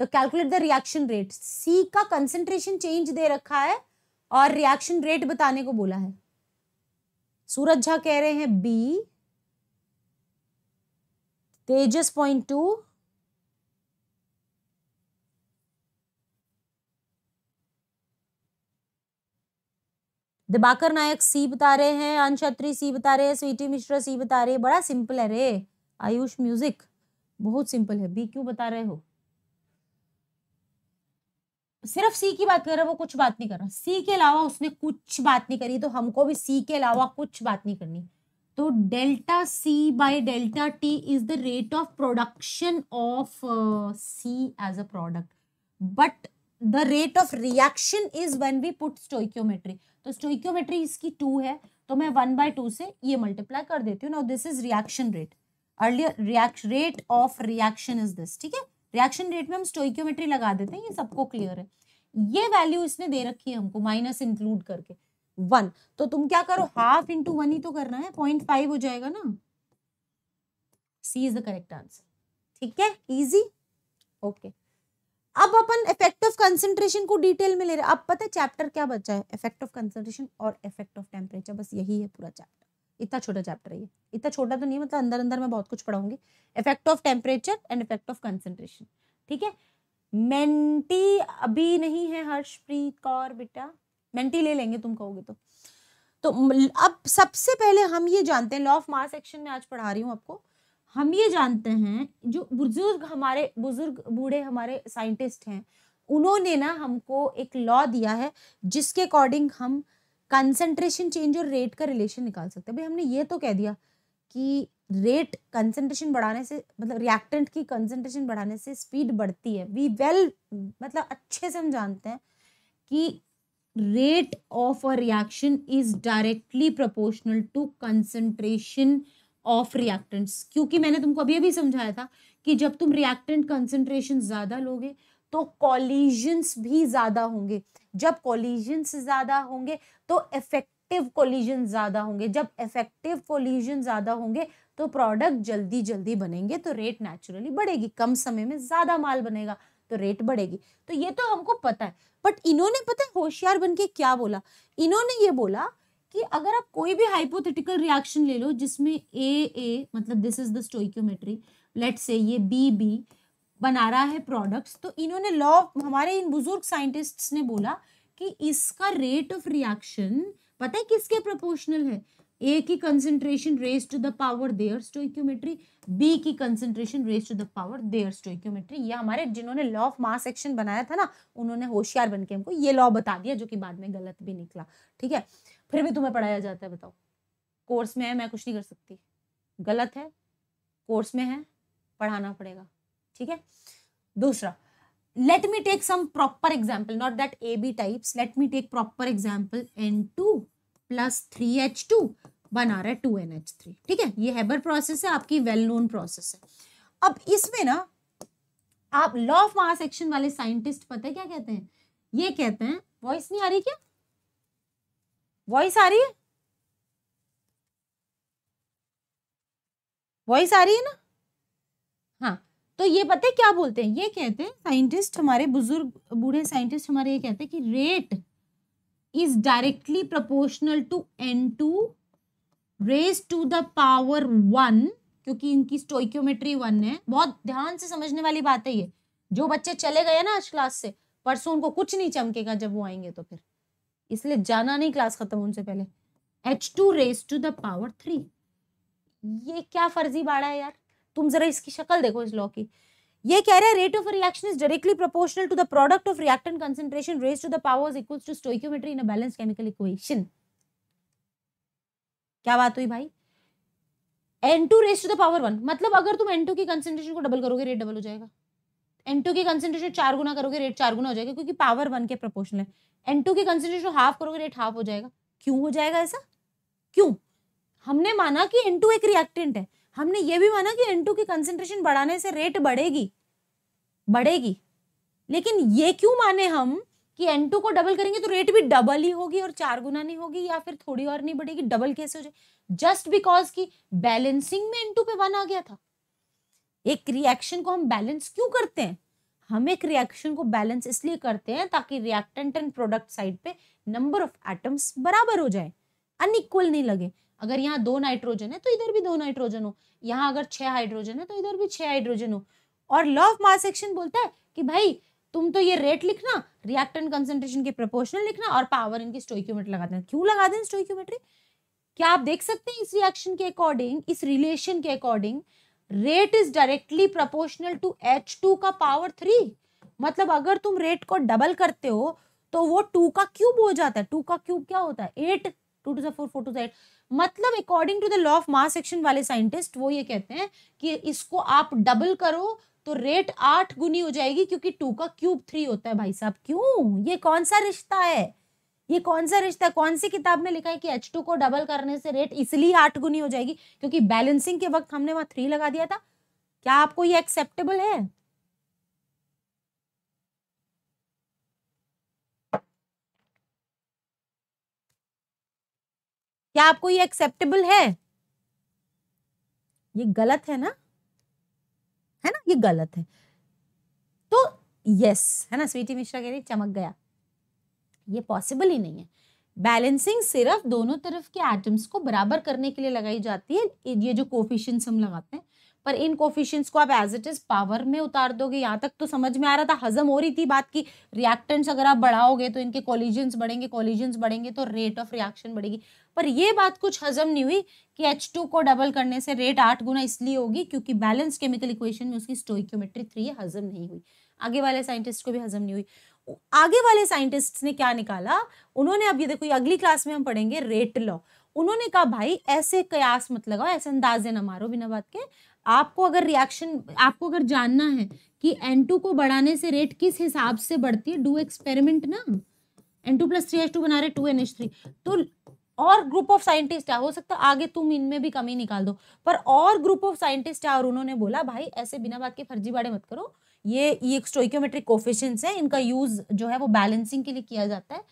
the calculate the reaction rate C का कंसेंट्रेशन चेंज दे रखा है और रिएक्शन रेट बताने को बोला है सूरज झा कह रहे हैं B Tejas point two Dibakar Nayak C बता रहे हैं अनछत्री सी बता रहे हैं स्वीटी मिश्रा सी बता रहे हैं बड़ा सिंपल है रे आयुष म्यूजिक बहुत सिंपल है बी क्यों बता रहे हो सिर्फ सी की बात कर रहा है वो कुछ बात नहीं कर रहा सी के अलावा उसने कुछ बात नहीं करी तो हमको भी सी के अलावा कुछ बात नहीं करनी तो delta C by delta T is the rate of production of C as a product but the rate of reaction is one we put stoichiometry तो स्टोइक्योमेट्री इसकी टू है तो मैं वन बाय टू से ये मल्टीप्लाई कर देती हूँ now this is reaction rate earlier reaction rate of reaction is this ठीक है रिएक्शन रेट में हम स्टोइक्योमेट्री लगा देते हैं ये सबको क्लियर है ये वैल्यू इसने दे रखी है हमको माइनस इंक्लूड करके वन तो तुम क्या करो हाफ इंटू वन ही तो करना है पॉइंट फाइव हो जाएगा ना C is the correct answer ठीक है इजी ओके अब अपन इफेक्ट ऑफ कंसेंट्रेशन को डिटेल में ले रहे अब पता है चैप्टर क्या बचा है इफेक्ट ऑफ कंसेंट्रेशन और इफेक्ट ऑफ टेम्परेचर बस यही है पूरा चैप्टर इतना छोटा चैप्टर है इतना छोटा तो नहीं मतलब अंदर अंदर मैं बहुत कुछ पढ़ाऊंगी effect of temperature and effect of concentration ठीक है मेंटी अभी नहीं है हर्षप्रीत कौर बेटा मेंटी ले लेंगे तुम कहोगे तो तो अब सबसे पहले हम ये जानते हैं लॉ ऑफ मास एक्शन में आज पढ़ा रही हूँ आपको हम ये जानते हैं जो बुजुर्ग हमारे बुजुर्ग बूढ़े हमारे साइंटिस्ट हैं उन्होंने ना हमको एक लॉ दिया है जिसके अकॉर्डिंग हम कंसंट्रेशन चेंज और रेट का रिलेशन निकाल सकते हैं भाई हमने ये तो कह दिया कि रेट कंसंट्रेशन बढ़ाने से मतलब रिएक्टेंट की कंसंट्रेशन बढ़ाने से स्पीड बढ़ती है वी वेल well, मतलब अच्छे से हम जानते हैं कि rate of a reaction is directly proportional to concentration of reactants क्योंकि मैंने तुमको अभी अभी समझाया था कि जब तुम रिएक्टेंट कंसंट्रेशन ज़्यादा लोगे तो कॉलिजन्स भी ज़्यादा होंगे जब कॉलिजन्स ज़्यादा होंगे तो इफेक्टिव कॉलीजन ज़्यादा होंगे जब इफेक्टिव कॉलीजन ज़्यादा होंगे तो प्रोडक्ट जल्दी जल्दी बनेंगे तो रेट नेचुरली बढ़ेगी कम समय में ज़्यादा माल बनेगा तो रेट बढ़ेगी तो ये तो हमको पता है बट इन्होंने पता है होशियार बन के क्या बोला इन्होंने ये बोला कि अगर आप कोई भी हाइपोथेटिकल रिएक्शन ले लो जिसमें ए ए मतलब this is the stoichiometry let say ये बी बी बना रहा है प्रोडक्ट्स तो इन्होंने लॉ हमारे इन बुजुर्ग साइंटिस्ट्स ने बोला कि इसका रेट ऑफ रिएक्शन पता है किसके प्रोपोर्शनल है ए की concentration raise to the power their stoichiometry B की concentration raise to the power their stoichiometry ये हमारे जिन्होंने लॉ ऑफ मास एक्शन बनाया था ना उन्होंने होशियार बन के हमको ये लॉ बता दिया जो कि बाद में गलत भी निकला ठीक है फिर भी तुम्हें पढ़ाया जाता है बताओ कोर्स में है मैं कुछ नहीं कर सकती गलत है कोर्स में है पढ़ाना पड़ेगा ठीक है दूसरा let me take some proper example not that A B types let me take proper example N two plus three H two बना रहा है टू एन एच थ्री ठीक है ये हैबर प्रोसेस है आपकी वेल नोन प्रोसेस है अब इसमें ना आप लॉ ऑफ मास एक्शन वाले साइंटिस्ट पता है क्या कहते हैं ये कहते हैं वॉइस नहीं आ रही क्या वॉइस आ रही है वॉइस आ रही है ना हाँ तो ये पता है क्या बोलते हैं ये कहते हैं साइंटिस्ट हमारे बुजुर्ग बूढ़े साइंटिस्ट हमारे ये कहते हैं कि rate is directly proportional to N two raise to the power one क्योंकि इनकी स्टोक्योमेट्री वन है बहुत ध्यान से समझने वाली बात है ये जो बच्चे चले गए ना आज क्लास से परसों उनको कुछ नहीं चमकेगा जब वो आएंगे तो फिर इसलिए जाना नहीं क्लास खत्म उनसे पहले H two raise to the power three ये क्या फर्जी बाड़ा है यार तुम जरा इसकी शक्ल देखो इस लॉ की ये कह रहे हैं rate of reaction is directly proportional to the product of reactant concentration raise to the powers equals to stoichiometry in a balance chemical equation क्या बात हुई भाई N two raise to the power one मतलब अगर तुम N two की concentration को double करोगे रेट डबल हो जाएगा एन टू की कंसेंट्रेशन चार गुना करोगे रेट चार गुना हो जाएगा क्योंकि पावर वन के प्रपोर्शन है एन टू की कंसेंट्रेशन हाफ करोगे रेट हाफ हो जाएगा क्यों हो जाएगा ऐसा क्यों हमने माना कि एन एक रिएक्टेंट है हमने ये भी माना कि एन की कंसेंट्रेशन बढ़ाने से रेट बढ़ेगी बढ़ेगी लेकिन ये क्यों माने हम कि एन टू को डबल करेंगे तो रेट भी डबल ही होगी और चार गुना नहीं होगी या फिर थोड़ी और नहीं बढ़ेगी डबल कैसे हो जाए जस्ट बिकॉज की बैलेंसिंग में एन टू पे वन आ गया था एक रिएक्शन को हम बैलेंस क्यों करते हैं हम एक रिएक्शन को बैलेंस इसलिए करते हैं ताकि रिएक्टेंट एंड प्रोडक्ट साइड पे नंबर ऑफ एटम्स बराबर हो जाए अनइक्वल नहीं लगे अगर यहाँ दो नाइट्रोजन है तो इधर भी दो नाइट्रोजन हो यहाँ अगर छह हाइड्रोजन है तो इधर भी छह हाइड्रोजन हो और लॉ ऑफ मास एक्शन बोलता है कि भाई तुम तो ये रेट लिखना रिएक्टेंट कंसेंट्रेशन के प्रोपोर्शनल लिखना और पावर इनकी स्टोइक्योमेट्री लगा देना क्यों लगा देना स्टोइक्योमेट्री क्या आप देख सकते हैं इस रिएक्शन के अकॉर्डिंग इस रिलेशन के according rate is directly proportional to H two का पावर थ्री मतलब अगर तुम रेट को डबल करते हो तो वो टू का क्यूब हो जाता है टू का क्यूब क्या होता है eight two two four four two eight मतलब according to the law of mass action वाले साइंटिस्ट वो ये कहते हैं कि इसको आप डबल करो तो रेट आठ गुनी हो जाएगी क्योंकि टू का क्यूब थ्री होता है भाई साहब क्यों ये कौन सा रिश्ता है ये कौन सा रिश्ता कौन सी किताब में लिखा है कि एच टू को डबल करने से रेट इसलिए आठ गुनी हो जाएगी क्योंकि बैलेंसिंग के वक्त हमने वहां थ्री लगा दिया था क्या आपको ये एक्सेप्टेबल है क्या आपको ये एक्सेप्टेबल है ये गलत है ना है ना ये गलत है तो यस है ना स्वीटी मिश्रा कह रही चमक गया ये पॉसिबल ही नहीं है बैलेंसिंग सिर्फ दोनों तरफ के एटम्स को बराबर करने के लिए लगाई जाती है ये जो कोफिशियंस हम लगाते हैं पर इन कोफिशियंट्स को आप एज इट इज़ पावर में उतार दोगे यहाँ तक तो समझ में आ रहा था हजम हो रही थी बात की रिएक्टेंट्स अगर आप बढ़ाओगे तो इनके कॉलिजन्स बढ़ेंगे कॉलिजन्स बढ़ेंगे तो रेट ऑफ रिएक्शन बढ़ेगी पर ये बात कुछ हजम नहीं हुई कि एच टू को डबल करने से रेट आठ गुना इसलिए होगी क्योंकि बैलेंस केमिकल इक्वेशन में उसकी स्टोक्योमेट्री थ्री हजम नहीं हुई आगे वाले साइंटिस्ट को भी हजम नहीं हुई आगे वाले साइंटिस्ट्स ने क्या निकाला उन्होंने अब ये देखो अगली क्लास में हम पढ़ेंगे रेट लॉ उन्होंने कहा भाई ऐसे कयास मत लगाओ ऐसे अंदाजे ना मारो बिना बात के आपको अगर रिएक्शन आपको अगर जानना है कि एन टू को बढ़ाने से रेट किस हिसाब से बढ़ती है डू एक्सपेरिमेंट ना N two plus three H two बना रहे टू एन एच थ्री तो और ग्रुप ऑफ साइंटिस्ट है हो सकता आगे तुम इनमें भी कमी निकाल दो पर और ग्रुप ऑफ साइंटिस्ट है और उन्होंने बोला भाई ऐसे बिना बात के फर्जी बाड़े मत करो ये ये स्टोकियोमेट्रिक कोफिशंस है इनका यूज जो है वो बैलेंसिंग के लिए किया जाता है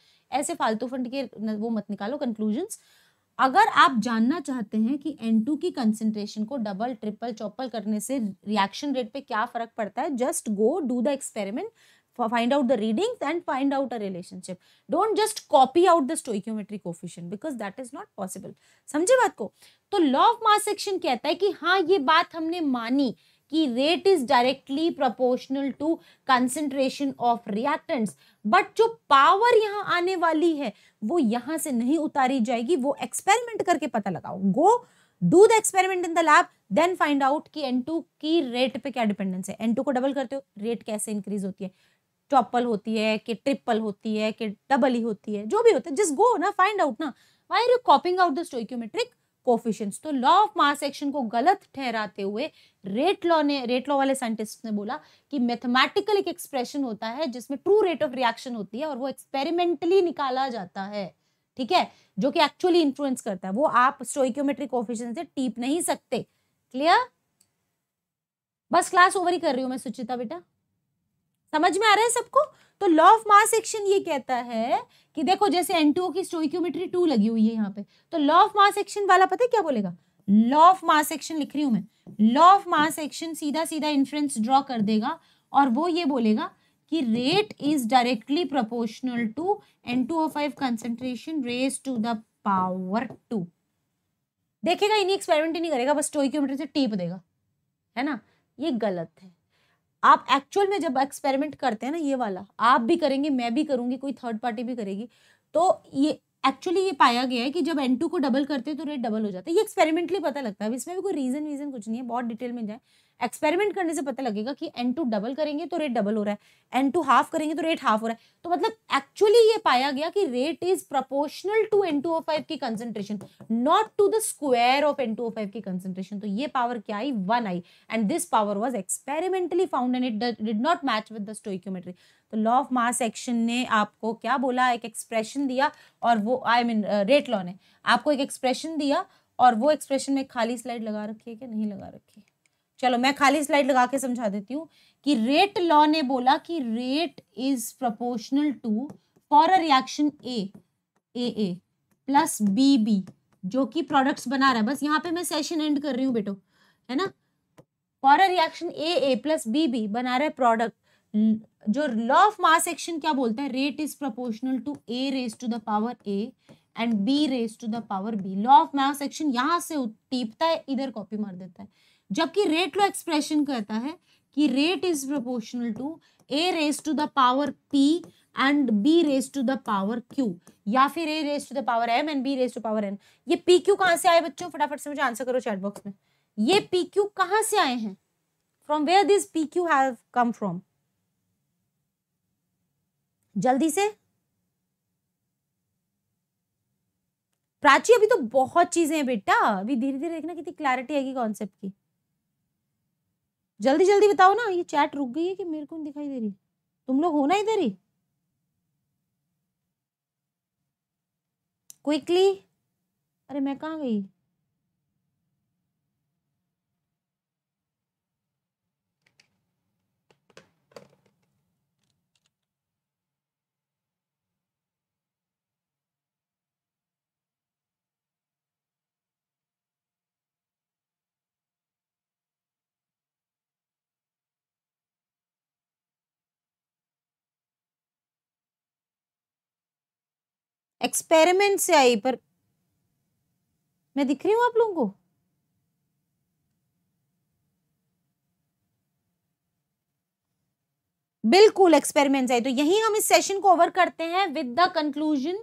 ऐसे फालतू फंड के वो मत निकालो कंक्लूजन्स अगर आप जानना चाहते हैं कि N2 की कंसेंट्रेशन को डबल ट्रिपल चौपल करने से रिएक्शन रेट पे क्या फर्क पड़ता है just go do the experiment find out the readings and find out a relationship don't just copy out the stoichiometric coefficient because that is not possible समझे बात को तो लॉ ऑफ मास एक्शन कहता है कि हाँ ये बात हमने मानी की rate is directly proportional to concentration of reactants but जो पावर यहाँ आने वाली है वो यहाँ से नहीं उतारी जाएगी वो एक्सपेरिमेंट करके पता लगाओ go do the experiment in the lab then find out कि N2 की रेट पे क्या डिपेंडेंस है N2 को डबल करते हो रेट कैसे इंक्रीज होती है चौपल होती है कि ट्रिपल होती है कि डबल ही होती है जो भी होता है जस्ट गो ना फाइंड आउट ना why are you copying out the stoichiometric coefficients तो लॉ ऑफ मास एक्शन को गलत ठहराते हुए रेट लॉ ने रेट लॉ वाले साइंटिस्ट ने बोला कि मैथमेटिकल एक एक्सप्रेशन होता है जिसमें ट्रू रेट ऑफ रिएक्शन होती है और वो एक्सपेरिमेंटली निकाला जाता है ठीक है जो कि एक्चुअली इन्फ्लुएंस करता है वो आप स्टोइक्योमेट्रिक कोफिशियंट से टीप नहीं सकते क्लियर बस क्लास ओवर ही कर रही हूं मैं सुचिता बेटा समझ में आ रहा है सबको तो लॉ ऑफ मास एक्शन ये कहता है कि देखो जैसे एन टू ओ की स्टोइक्योमेट्री टू लगी हुई है यहाँ पे तो लॉ ऑफ मास एक्शन वाला पता है क्या बोलेगा लॉ ऑफ मास एक्शन लिख रही हूं मैं लॉ ऑफ मास एक्शन सीधा सीधा इन्फ्लुएंस ड्रॉ कर देगा और वो ये बोलेगा कि rate is directly proportional to N two O five concentration raise to the power two देखेगा इन्हीं एक्सपेरिमेंट ही नहीं करेगा बस स्टोइक्योमेट्री से टेप देगा है ना ये गलत है आप एक्चुअल में जब एक्सपेरिमेंट करते हैं ना ये वाला आप भी करेंगे मैं भी करूंगी कोई थर्ड पार्टी भी करेगी तो ये एक्चुअली ये पाया गया है कि जब एन टू को डबल करते हैं तो रेट डबल हो जाता है ये एक्सपेरिमेंटली पता लगता है अब इसमें भी कोई रीजन वीजन कुछ नहीं है बहुत डिटेल में जाए एक्सपेरिमेंट करने से पता लगेगा कि एन टू डबल करेंगे तो रेट डबल हो रहा है एन टू हाफ करेंगे तो रेट हाफ हो रहा है तो मतलब एक्चुअली ये पाया गया कि rate is proportional to N two O five की concentration not to the square of N two O five की कंसेंट्रेशन तो ये पावर क्या I one I and this power was experimentally found and it did not match with the stoichiometry तो law of mass action ने आपको क्या बोला एक एक्सप्रेशन दिया और वो आई मीन रेट लॉ ने आपको एक एक्सप्रेशन दिया और वो एक्सप्रेशन में खाली स्लाइड लगा रखी है कि नहीं लगा रखी है चलो मैं खाली स्लाइड लगा के समझा देती हूँ कि रेट लॉ ने बोला कि rate is proportional to for a reaction A A A plus B B जो कि प्रोडक्ट्स बना रहा है बस यहाँ पे मैं सेशन एंड कर रही हूँ बेटो है ना for a reaction A A plus B B बना रहा है प्रोडक्ट जो लॉ ऑफ मास एक्शन क्या बोलता है rate is proportional to A raise to the power A and B raise to the power B law of mass action यहाँ से टीपता है इधर कॉपी मार देता है जबकि रेट लो एक्सप्रेशन कहता है कि rate is proportional to A raise to the power P and B raise to the power Q या फिर A raise to the power M and B raise to power N ये P Q कहाँ से आए बच्चों फटाफट से मुझे आंसर करो चैट बॉक्स में ये पी क्यू कहाँ से आए हैं from where this P Q have come from जल्दी से प्राची अभी तो बहुत चीजें हैं बेटा अभी धीरे धीरे देखना कितनी क्लैरिटी आएगी कॉन्सेप्ट की जल्दी जल्दी बताओ ना ये चैट रुक गई है कि मेरे को नहीं दिखाई दे रही तुम लोग हो ना इधर ही क्विकली अरे मैं कहाँ गई एक्सपेरिमेंट से आई पर मैं दिख रही हूं आप लोगों को बिल्कुल एक्सपेरिमेंट्स आई तो यही हम इस सेशन को ओवर करते हैं विद द कंक्लूजन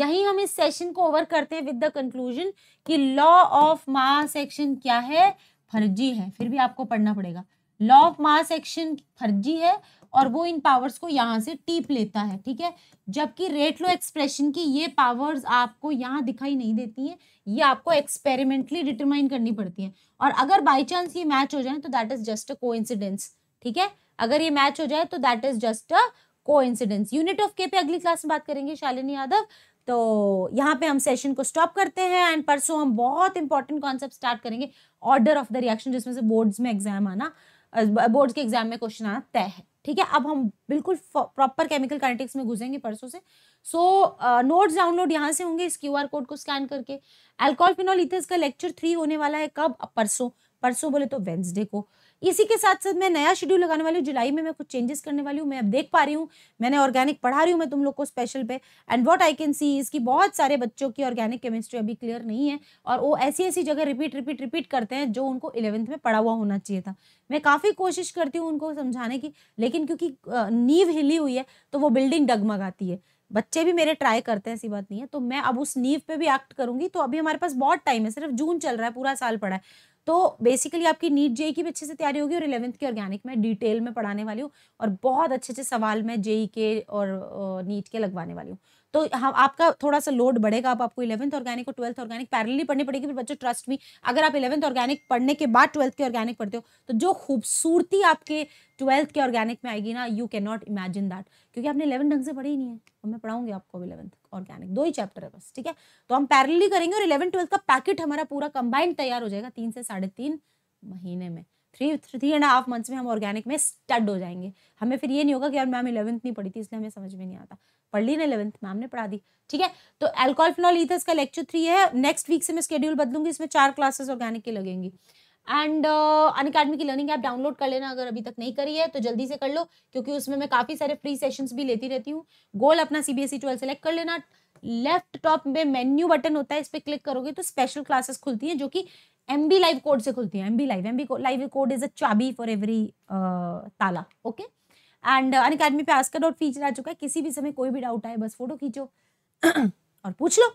यही हम इस सेशन को ओवर करते हैं विद द कंक्लूजन कि लॉ ऑफ मास एक्शन क्या है फर्जी है फिर भी आपको पढ़ना पड़ेगा लॉ ऑफ मास एक्शन फर्जी है और वो इन पावर्स को यहाँ से टीप लेता है ठीक है जबकि रेट लो एक्सप्रेशन की ये पावर्स आपको यहाँ दिखाई नहीं देती हैं ये आपको एक्सपेरिमेंटली डिटरमाइन करनी पड़ती है और अगर बाई चांस ये मैच हो जाए तो दैट इज जस्ट अ को ठीक है अगर ये मैच हो जाए तो दैट इज जस्ट अ को यूनिट ऑफ के पे अगली क्लास में बात करेंगे शालिनी यादव तो यहाँ पे हम सेशन को स्टॉप करते हैं एंड परसों हम बहुत इंपॉर्टेंट कॉन्सेप्ट स्टार्ट करेंगे ऑर्डर ऑफ द रिएक्शन जिसमें से बोर्ड्स में एग्जाम आना बोर्ड्स के एग्जाम में क्वेश्चन आना तय है ठीक है अब हम बिल्कुल प्रॉपर केमिकल काइनेटिक्स में घुसेंगे परसों से सो नोट्स डाउनलोड यहाँ से होंगे इस क्यू आर कोड को स्कैन करके एल्कोहल फिनॉल इथर्स का लेक्चर थ्री होने वाला है कब परसों परसों बोले तो वेंसडे को इसी के साथ साथ मैं नया शेड्यूल लगाने वाली हूँ जुलाई में मैं कुछ चेंजेस करने वाली हूँ मैं अब देख पा रही हूँ मैंने ऑर्गेनिक पढ़ा रही हूँ मैं तुम लोग को स्पेशल पे and what I can see इसकी बहुत सारे बच्चों की ऑर्गेनिक केमिस्ट्री अभी क्लियर नहीं है और वो ऐसी ऐसी जगह रिपीट रिपीट रिपीट करते हैं जो उनको इलेवंथ में पढ़ा हुआ होना चाहिए था मैं काफ़ी कोशिश करती हूँ उनको समझाने की लेकिन क्योंकि नींव हिली हुई है तो वो बिल्डिंग डगमगाती है बच्चे भी मेरे ट्राई करते हैं ऐसी बात नहीं है तो मैं अब उस नींव पे भी एक्ट करूंगी तो अभी हमारे पास बहुत टाइम है सिर्फ जून चल रहा है पूरा साल पड़ा है तो बेसिकली आपकी नीट जेई की भी अच्छे से तैयारी होगी और इलेवंथ की ऑर्गेनिक में डिटेल में पढ़ाने वाली हूँ और बहुत अच्छे अच्छे सवाल मैं जेई के और नीट के लगवाने वाली हूँ तो हम आपका थोड़ा सा लोड बढ़ेगा आपको इलेवंथ ऑर्गेनिक और ट्वेल्थ ऑर्गेनिक पैरेलली पढ़नी पड़ेगी फिर बच्चों ट्रस्ट में अगर आप इलेवंथ ऑर्गेनिक पढ़ने के बाद ट्वेल्थ के ऑर्गेनिक पढ़ते हो तो जो खूबसूरती आपके ट्वेल्थ के ऑर्गेनिक में आएगी ना you can not imagine that क्योंकि आपने इलेवन ढंग से पढ़ी ही नहीं है और मैं पढ़ाऊंगी आपको इलेवंथ ऑर्गेनिक दो ही चैप्टर है बस ठीक है तो हम पैरेलली करेंगे और इलेवन ट्वेल्थ का पैकेट हमारा पूरा कंबाइंड तैयार हो जाएगा तीन से साढ़े तीन महीने में three three and half months में हम ऑर्गेनिक में स्टड हो जाएंगे हमें फिर ये नहीं होगा कि यार मैम इलेवंथ नहीं पढ़ी थी इसलिए हमें समझ में नहीं आता पढ़ ली ना इलेवंथ मैम ने पढ़ा दी ठीक है तो एल्कोहल फिनॉल ईथर्स का लेक्चर थ्री है नेक्स्ट वीक से मैं स्केड्यूल बदलूंगी इसमें चार क्लासेस ऑर्गेनिक uh, की लगेंगी एंड अन अकेडमी की लर्निंग ऐप डाउनलोड कर लेना अगर अभी तक नहीं करी है तो जल्दी से कर लो क्योंकि उसमें मैं काफ़ी सारे फ्री सेशंस भी लेती रहती हूँ गोल अपना C B S E twelve select कर लेना लेफ्ट टॉप में मेन्यू बटन होता है इस पर क्लिक करोगे तो स्पेशल क्लासेस खुलती हैं जो कि एम बी लाइव कोड से खुलती हैं M B live M B live code is a चाबी फॉर एवरी ताला ओके एंड अन अकेडमी पे आस्का डॉट फीचर आ चुका है किसी भी समय कोई भी डाउट आए बस फोटो खींचो और पूछ लो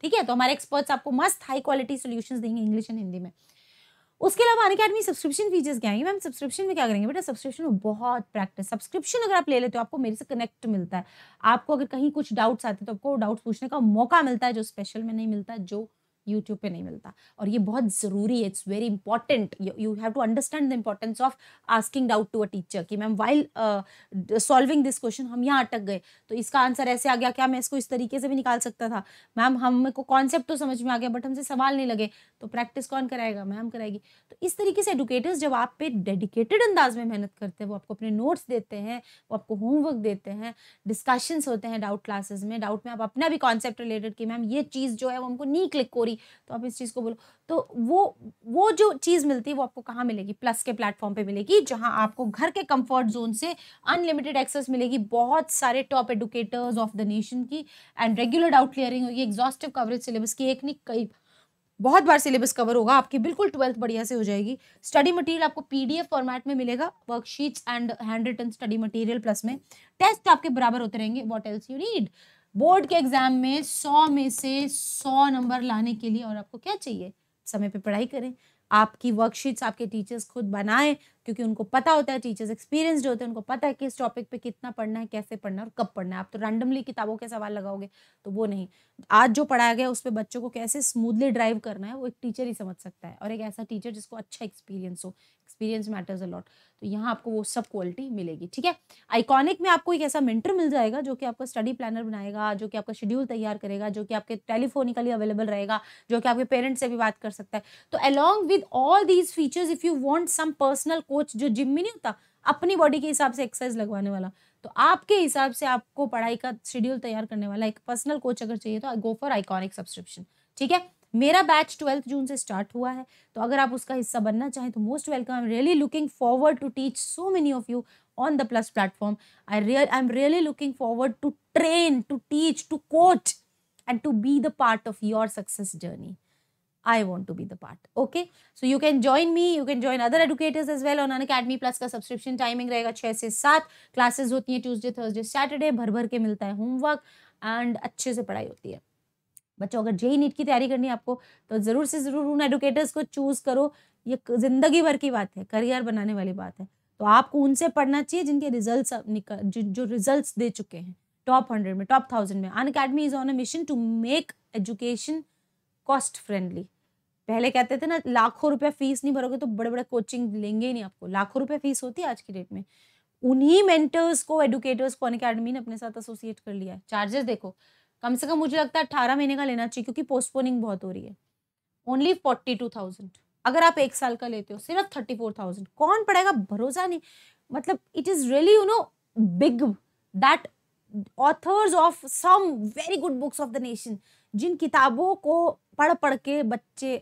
ठीक है तो हमारे एक्सपर्ट्स आपको मस्त हाई क्वालिटी सोल्यूशन देंगे इंग्लिश एंड हिंदी में उसके अलावा अन अकेडमी सब्सक्रिप्शन फीचर्स क्या आएंगे मैम सब्सक्रिप्शन में क्या करेंगे बेटा सब्सक्रिप्शन में बहुत प्रैक्टिस सब्सक्रिप्शन अगर आप ले लेते हो आपको मेरे से कनेक्ट मिलता है आपको अगर कहीं कुछ डाउट्स आते हैं तो आपको डाउट्स पूछने का मौका मिलता है जो स्पेशल में नहीं मिलता जो यूट्यूब पे नहीं मिलता और ये बहुत ज़रूरी है it's very important you have to understand the importance of asking doubt to a teacher कि ma'am while solving this question हम यहाँ अटक गए तो इसका आंसर ऐसे आ गया क्या मैं इसको इस तरीके से भी निकाल सकता था मैम हम को कॉन्सेप्ट तो समझ में आ गया बट हमसे सवाल नहीं लगे तो प्रैक्टिस कौन कराएगा मैम कराएगी तो इस तरीके से एडुकेटर्स जब आप पे डेडिकेटेड अंदाज में मेहनत करते हैं वो आपको अपने नोट्स देते हैं वो आपको होमवर्क देते हैं डिस्कशंस होते हैं डाउट क्लासेस में डाउट में आप अपना भी कॉन्सेप्ट रिलेटेड कि मैम ये चीज़ जो है वो हमको नहीं क्लिक हो रही थोड़ी तो आप इस चीज़ को बोलो तो वो वो जो चीज़ मिलती है वो आपको कहाँ मिलेगी प्लस के प्लेटफॉर्म पे मिलेगी जहाँ आपको घर के कंफर्ट जोन से अनलिमिटेड एक्सेस मिलेगी बहुत सारे top educators of the nation की एंड रेगुलर डाउट क्लियरिंग होगी एग्जॉस्टिव कवरेज सिलेबस की एक नहीं कई बहुत बार सिलेबस कवर होगा आपकी बिल्कुल ट्वेल्थ बढ़िया से हो जाएगी स्टडी मटेरियल आपको पीडीएफ फॉर्मेट में मिलेगा worksheets and handwritten study material plus में टेस्ट आपके बराबर होते रहेंगे what else you need board के एग्जाम में सौ में से सौ नंबर लाने के लिए और आपको क्या चाहिए समय पे पढ़ाई करें आपकी वर्कशीट्स आपके टीचर्स खुद बनाएं क्योंकि उनको पता होता है टीचर्स एक्सपीरियंसड होते हैं उनको पता है कि इस टॉपिक पे कितना पढ़ना है कैसे पढ़ना है और कब पढ़ना है आप तो रैंडमली किताबों के सवाल लगाओगे तो वो नहीं आज जो पढ़ाया गया उस पर बच्चों को कैसे स्मूथली ड्राइव करना है वो एक टीचर ही समझ सकता है और एक ऐसा टीचर जिसको अच्छा एक्सपीरियंस हो एक्सपीरियंस मैटर्स अलॉट तो यहाँ आपको वो सब क्वालिटी मिलेगी ठीक है आइकॉनिक में आपको एक ऐसा मेंटर मिल जाएगा जो कि आपका स्टडी प्लानर बनाएगा जो कि आपका शेड्यूल तैयार करेगा जो कि आपके टेलीफोनिकली अवेलेबल रहेगा जो कि आपके पेरेंट्स से भी बात कर सकता है तो along with all these features if you want some personal coach जो जिम में नहीं होता अपनी बॉडी के हिसाब से एक्सरसाइज लगवाने वाला तो आपके हिसाब से आपको पढ़ाई का शेड्यूल तैयार करने वाला एक पर्सनल कोच अगर चाहिए तो गो फॉर आइकॉनिक सब्सक्रिप्शन ठीक है मेरा बैच ट्वेल्थ जून से स्टार्ट हुआ है तो अगर आप उसका हिस्सा बनना चाहें तो most welcome I am really looking forward to teach so many of you on the plus platform I real I am really looking forward to train to teach to coach and to be the part of your success journey I want to be the part okay so you can join me you can join other educators as well on academy plus का subscription timing रहेगा छः से सात classes होती हैं Tuesday Thursday Saturday भर भर के मिलता है होमवर्क एंड अच्छे से पढ़ाई होती है बच्चों अगर जेई नीट e e की तैयारी करनी है आपको तो ज़रूर से ज़रूर उन एडुकेटर्स को चूज़ करो ये ज़िंदगी भर की बात है करियर बनाने वाली बात है तो आपको उनसे पढ़ना चाहिए जिनके रिजल्ट निकल जो, रिजल्ट दे चुके हैं टॉप हंड्रेड में टॉप थाउजेंड में Unacademy is on a mission to make education cost friendly पहले कहते थे ना लाखों रुपया फीस नहीं भरोगे तो बड़े बड़े कोचिंग लेंगे ही नहीं आपको लाखों रुपये फीस होती है आज की डेट में उन्हीं मेंटर्स को एडुकेटर्स को अन अकेडमी ने अपने साथ एसोसिएट कर लिया है चार्जेस देखो कम से कम मुझे लगता है अट्ठारह महीने का लेना चाहिए क्योंकि पोस्टपोनिंग बहुत हो रही है ओनली फोर्टी टू थाउजेंड अगर आप एक साल का लेते हो सिर्फ थर्टी फोर थाउजेंड कौन पड़ेगा भरोसा नहीं मतलब it is really you know big that authors of some very good books of the nation जिन किताबों को पढ़ पढ़ के बच्चे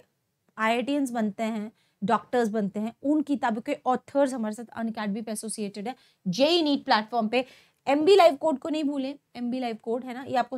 आई बनते हैं डॉक्टर्स बनते हैं उन किताबों के ऑथर्स हमारे साथ अन अकेडमी पे एसोसिएटेड है जेई नीट प्लेटफॉर्म पे एम बी लाइव कोड को नहीं भूलें एम बी लाइव कोड है ना ये आपको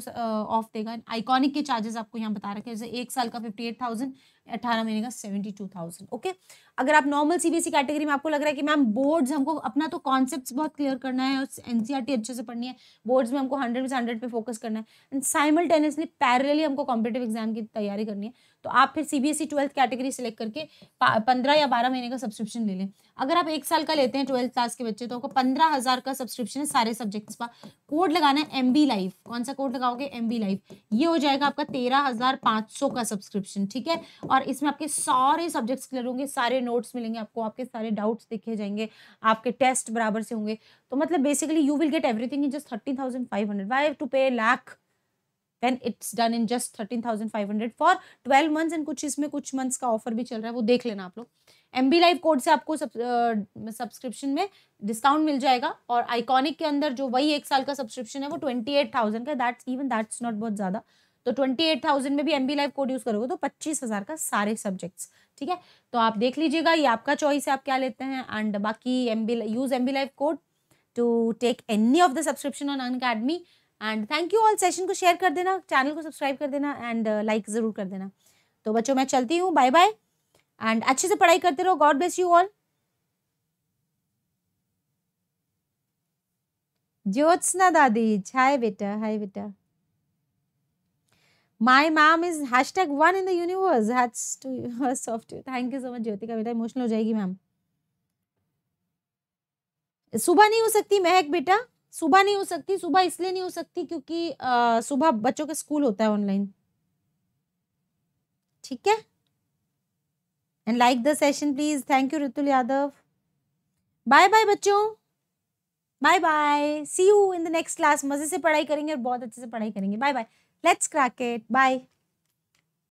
ऑफ देगा आइकॉनिक के चार्जेस आपको यहाँ बता रखे हैं जैसे एक साल का फिफ्टी एट थाउजेंड अठारह महीने का सेवेंटी टू थाउजेंड ओके अगर आप नॉर्मल सीबीएसई कैटेगरी में आपको लग रहा है कि मैम बोर्ड्स हमको अपना तो कॉन्सेप्ट बहुत क्लियर करना है और एनसीईआरटी e अच्छे से पढ़नी है बोर्ड्स में हमको हंड्रेड में से हंड्रेड पे फोकस करना है एंड साइमल्टेनियसली पैरेलली हमको कॉम्पिटेटिव एग्जाम की तैयारी करनी है तो आप फिर सीबीएसई ट्वेल्थ कैटेगरी सेलेक्ट करके पंद्रह या बारह महीने का सब्सक्रिप्शन ले लें अगर आप एक साल का लेते हैं ट्वेल्थ क्लास के बच्चे तो आपको पंद्रह हज़ार का सब्सक्रिप्शन है सारे सब्जेक्ट्स का कोड लगाना है एम बी लाइफ कौन सा कोड लगाओगे एम बी लाइफ ये हो जाएगा आपका तेरह हज़ार सौ का सब्सक्रिप्शन ठीक है और इसमें आपके सारे सब्जेक्ट्स क्लियर होंगे सारे नोट्स मिलेंगे आपको आपके सारे डाउट्स दिखे जाएंगे आपके टेस्ट बराबर से होंगे तो मतलब basically you will get everything in just thirteen thousand five hundred why to pay lakh then it's done in just thirteen thousand five hundred for twelve months and कुछ इसमें कुछ मंथ्स का ऑफर भी चल रहा है वो देख लेना आप लोग एम बी लाइव कोड से आपको सब्सक्रिप्शन में डिस्काउंट मिल जाएगा और आइकॉनिक के अंदर जो वही एक साल का सब्सक्रिप्शन है वो ट्वेंटी एट थाउजेंड का दैट्स इवन दैट्स नॉट बहुत ज़्यादा तो ट्वेंटी एट थाउजेंड में भी M B live code use करोगे तो पच्चीस हज़ार का सारे सब्जेक्ट्स ठीक है तो आप देख लीजिएगा ये आपका चॉइस है आप क्या लेते हैं एंड बाकी M B use M B live code to take any of the subscription on Unacademy and thank you all session को शेयर कर देना चैनल को सब्सक्राइब कर देना एंड लाइक ज़रूर कर देना तो बच्चों मैं चलती हूँ बाय बाय एंड अच्छे से पढ़ाई करते रहो God bless you all Jyotsna दादी हाय बेटा हाय बेटा My mom is hashtag one in the universe. Hats to hats off to you. बेटा इमोशनल हो जाएगी मैम सुबह नहीं हो सकती महक बेटा सुबह नहीं हो सकती सुबह इसलिए नहीं हो सकती क्योंकि सुबह बच्चों का स्कूल होता है ऑनलाइन ठीक है and like the session please thank you Ritul Yadav bye bye बच्चों bye bye see you in the next class मज़े से पढ़ाई करेंगे और बहुत अच्छे से पढ़ाई करेंगे bye bye Let's crack it. Bye.